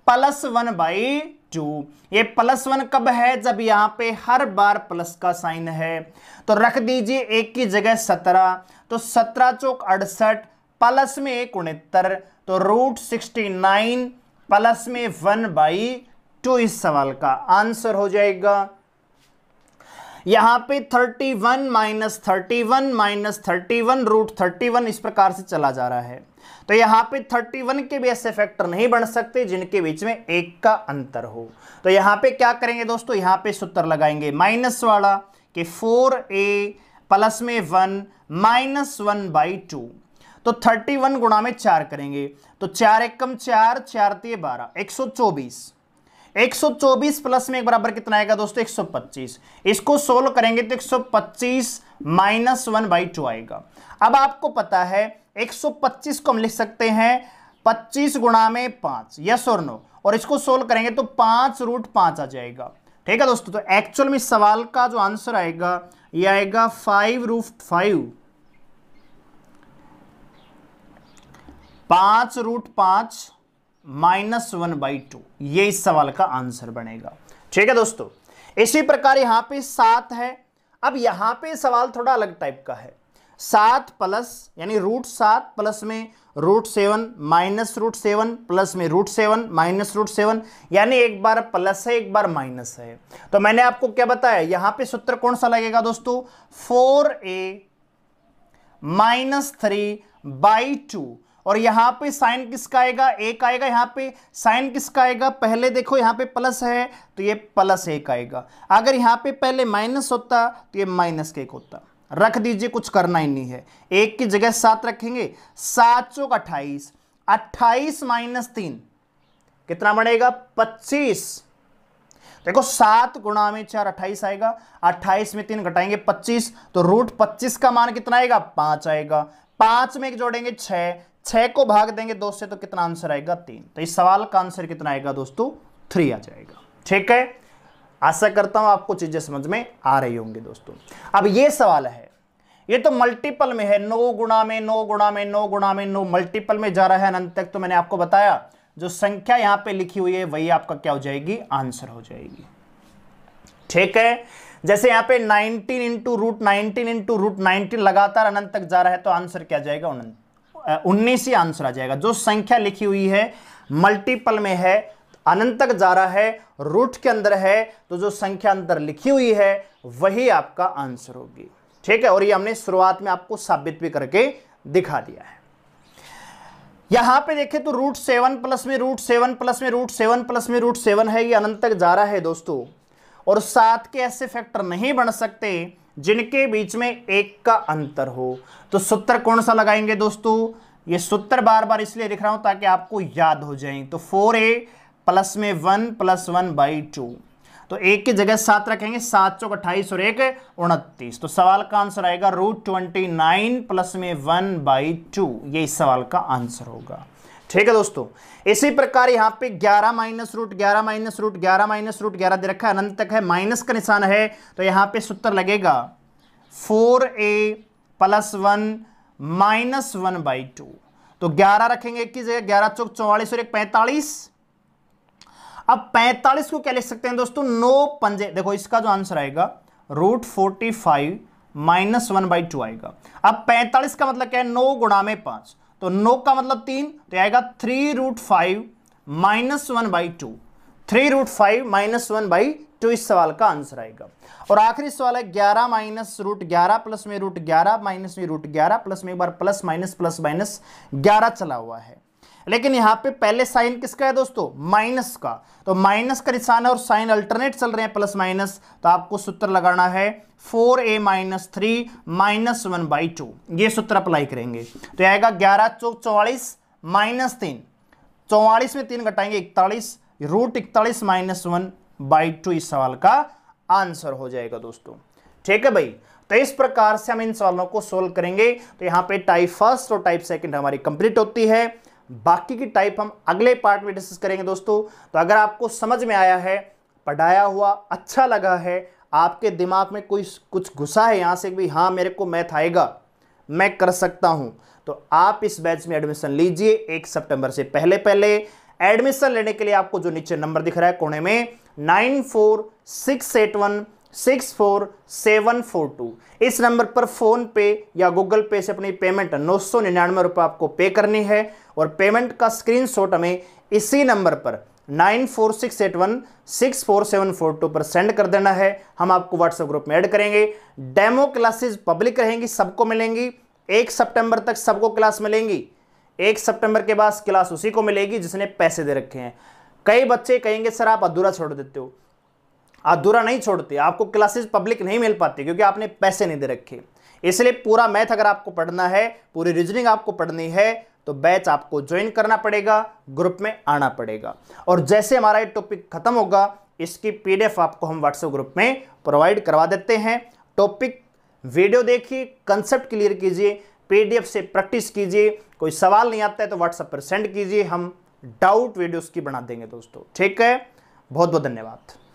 plus one by two ये प्लस वन कब है जब यहां पे हर बार प्लस का साइन है तो रख दीजिए एक की जगह सत्रह तो सत्रह चौक अड़सठ प्लस में एक उनहत्तर तो रूट सिक्सटी नाइन प्लस में वन बाई टू इस सवाल का आंसर हो जाएगा यहां पे 31 one minus thirty one minus thirty one root thirty one इस प्रकार से चला जा रहा है तो यहां पे 31 के भी ऐसे फैक्टर नहीं बन सकते जिनके बीच में एक का अंतर हो तो यहाँ पे क्या करेंगे दोस्तों यहां पे सूत्र लगाएंगे माइनस वाला कि 4a प्लस में 1 माइनस वन बाई टू तो 31 गुणा में चार करेंगे तो चार एकम चार चार तीय बारह एक सौ चौबीस 124 प्लस में एक बराबर कितना आएगा दोस्तों 125 इसको सोल्व करेंगे तो 125 माइनस वन बाई टू आएगा अब आपको पता है 125 को हम लिख सकते हैं 25 गुणा में पांच यस और नो और इसको सोल्व करेंगे तो पांच रूट पांच आ जाएगा ठीक है दोस्तों तो एक्चुअल में सवाल का जो आंसर आएगा ये आएगा फाइव रूट फाइव पांच रूट पांच माइनस वन बाई टू ये इस सवाल का आंसर बनेगा ठीक है दोस्तों इसी प्रकार यहां पे सात है अब यहां पे सवाल थोड़ा अलग टाइप का है सात प्लस यानी रूट सात प्लस में root seven minus root seven plus में root seven minus root seven यानी एक बार प्लस है एक बार माइनस है तो मैंने आपको क्या बताया यहां पे सूत्र कौन सा लगेगा दोस्तों four a minus three by two और यहाँ पे साइन किसका आएगा एक आएगा यहाँ पे साइन किसका आएगा पहले देखो यहाँ पे प्लस है तो ये प्लस एक आएगा अगर यहाँ पे पहले माइनस होता तो ये माइनस एक होता रख दीजिए कुछ करना ही नहीं है एक की जगह सात रखेंगे सात चौक अट्ठाईस अट्ठाईस माइनस तीन कितना बनेगा पच्चीस देखो सात गुणा में चार अट्ठाईस आएगा अट्ठाईस में तीन घटाएंगे पच्चीस तो रूट पच्चीस का मान कितना आएगा पांच आएगा पांच में एक जोड़ेंगे छह छह को भाग देंगे दो से तो कितना आंसर आएगा तीन तो इस सवाल का आंसर कितना आएगा दोस्तों थ्री आ जाएगा ठीक है आशा करता हूं आपको चीजें समझ में आ रही होंगी दोस्तों अब ये सवाल है ये तो मल्टीपल में है नौ गुणा में नौ गुणा में नौ गुणा में नौ मल्टीपल में जा रहा है अनंत तक तो मैंने आपको बताया जो संख्या यहां पे लिखी हुई है वही आपका क्या हो जाएगी आंसर हो जाएगी ठीक है जैसे यहां पे 19 into root nineteen into root nineteen लगातार अनंत तक जा रहा है तो आंसर क्या जाएगा अनंत उन्नीस ही आंसर आ जाएगा जो संख्या लिखी हुई है मल्टीपल में है अनंत तक जा रहा है रूट के अंदर है तो जो संख्या अंदर लिखी हुई है वही आपका आंसर होगी ठीक है और ये हमने शुरुआत में आपको साबित भी करके दिखा दिया है यहां पे देखें तो रूट सेवन प्लस में रूट सेवन प्लस में रूट सेवन प्लस में रूट सेवन है ये अनंत तक जा रहा है दोस्तों और सात के ऐसे फैक्टर नहीं बन सकते जिनके बीच में एक का अंतर हो तो सूत्र कौन सा लगाएंगे दोस्तों ये सूत्र बार बार इसलिए लिख रहा हूं ताकि आपको याद हो जाए तो फोर ए प्लस में one plus one by two तो एक की जगह सात रखेंगे सात सौ अट्ठाईस और एक उनतीस तो सवाल का आंसर आएगा रूट ट्वेंटी नाइन प्लस में वन बाई टू ये इस सवाल का आंसर होगा ठीक है दोस्तों इसी प्रकार यहाँ पे 11 माइनस रूट ग्यारह माइनस रूट ग्यारह माइनस रूट ग्यारह दे रखा है अनंत तक है माइनस का निशान है तो यहाँ पे सूत्र लगेगा 4a a plus one minus one by two तो ग्यारह रखेंगे इक्कीस जगह ग्यारह चौक चौवालीस और एक पैंतालीस अब पैंतालीस को क्या लिख सकते हैं दोस्तों नो पंजे देखो इसका जो आंसर आएगा root forty five minus one by two आएगा अब पैंतालीस का मतलब क्या है नो गुणा में पांच तो नो का मतलब तीन तो आएगा three root five minus one by two three root five minus one by two इस सवाल का आंसर आएगा और आखिरी सवाल है ग्यारह माइनस रूट ग्यारह प्लस में रूट ग्यारह माइनस में रूट ग्यारह प्लस में एक बार प्लस माइनस प्लस माइनस ग्यारह चला हुआ है लेकिन यहां पे पहले साइन किसका है दोस्तों माइनस का तो माइनस का निशान है और साइन अल्टरनेट चल रहे हैं प्लस माइनस तो आपको सूत्र लगाना है four a minus three minus one by two ये सूत्र अप्लाई करेंगे तो आएगा ग्यारह चौक चौवालीस माइनस तीन चौवालीस में तीन घटाएंगे इकतालीस रूट इकतालीस माइनस वन बाई टू इस सवाल का आंसर हो जाएगा दोस्तों ठीक है भाई तो इस प्रकार से हम इन सवालों को सोल्व करेंगे तो यहां पे टाइप फर्स्ट और टाइप सेकंड हमारी कंप्लीट होती है बाकी की टाइप हम अगले पार्ट में डिस्कस करेंगे दोस्तों तो अगर आपको समझ में आया है पढ़ाया हुआ अच्छा लगा है आपके दिमाग में कोई कुछ घुसा है यहाँ से भी हाँ मेरे को मैथ आएगा मैं कर सकता हूँ तो आप इस बैच में एडमिशन लीजिए एक सितंबर से पहले पहले एडमिशन लेने के लिए आपको जो नीचे नंबर दिख रहा है कोने में nine four six eight one six four seven four two इस नंबर पर फ़ोन पे या गूगल पे से अपनी पेमेंट नौ सौ निन्यानवे रुपये आपको पे करनी है और पेमेंट का स्क्रीनशॉट हमें इसी नंबर पर nine four six eight one six four seven four two पर सेंड कर देना है हम आपको व्हाट्सएप ग्रुप में ऐड करेंगे डेमो क्लासेस पब्लिक रहेंगी सबको मिलेंगी एक सितंबर तक सबको क्लास मिलेंगी एक सितंबर के बाद क्लास उसी को मिलेगी जिसने पैसे दे रखे हैं कई बच्चे कहेंगे सर आप अधूरा छोड़ देते हो अधूरा नहीं छोड़ते आपको क्लासेस पब्लिक नहीं मिल पाती क्योंकि आपने पैसे नहीं दे रखे इसलिए पूरा मैथ अगर आपको पढ़ना है पूरी रीजनिंग आपको पढ़नी है तो बैच आपको ज्वाइन करना पड़ेगा ग्रुप में आना पड़ेगा और जैसे हमारा ये टॉपिक खत्म होगा इसकी पीडीएफ आपको हम व्हाट्सएप ग्रुप में प्रोवाइड करवा देते हैं टॉपिक वीडियो देखिए कंसेप्ट क्लियर कीजिए पीडीएफ से प्रैक्टिस कीजिए कोई सवाल नहीं आता है तो व्हाट्सएप पर सेंड कीजिए हम डाउट वीडियोस की बना देंगे दोस्तों ठीक है बहुत बहुत धन्यवाद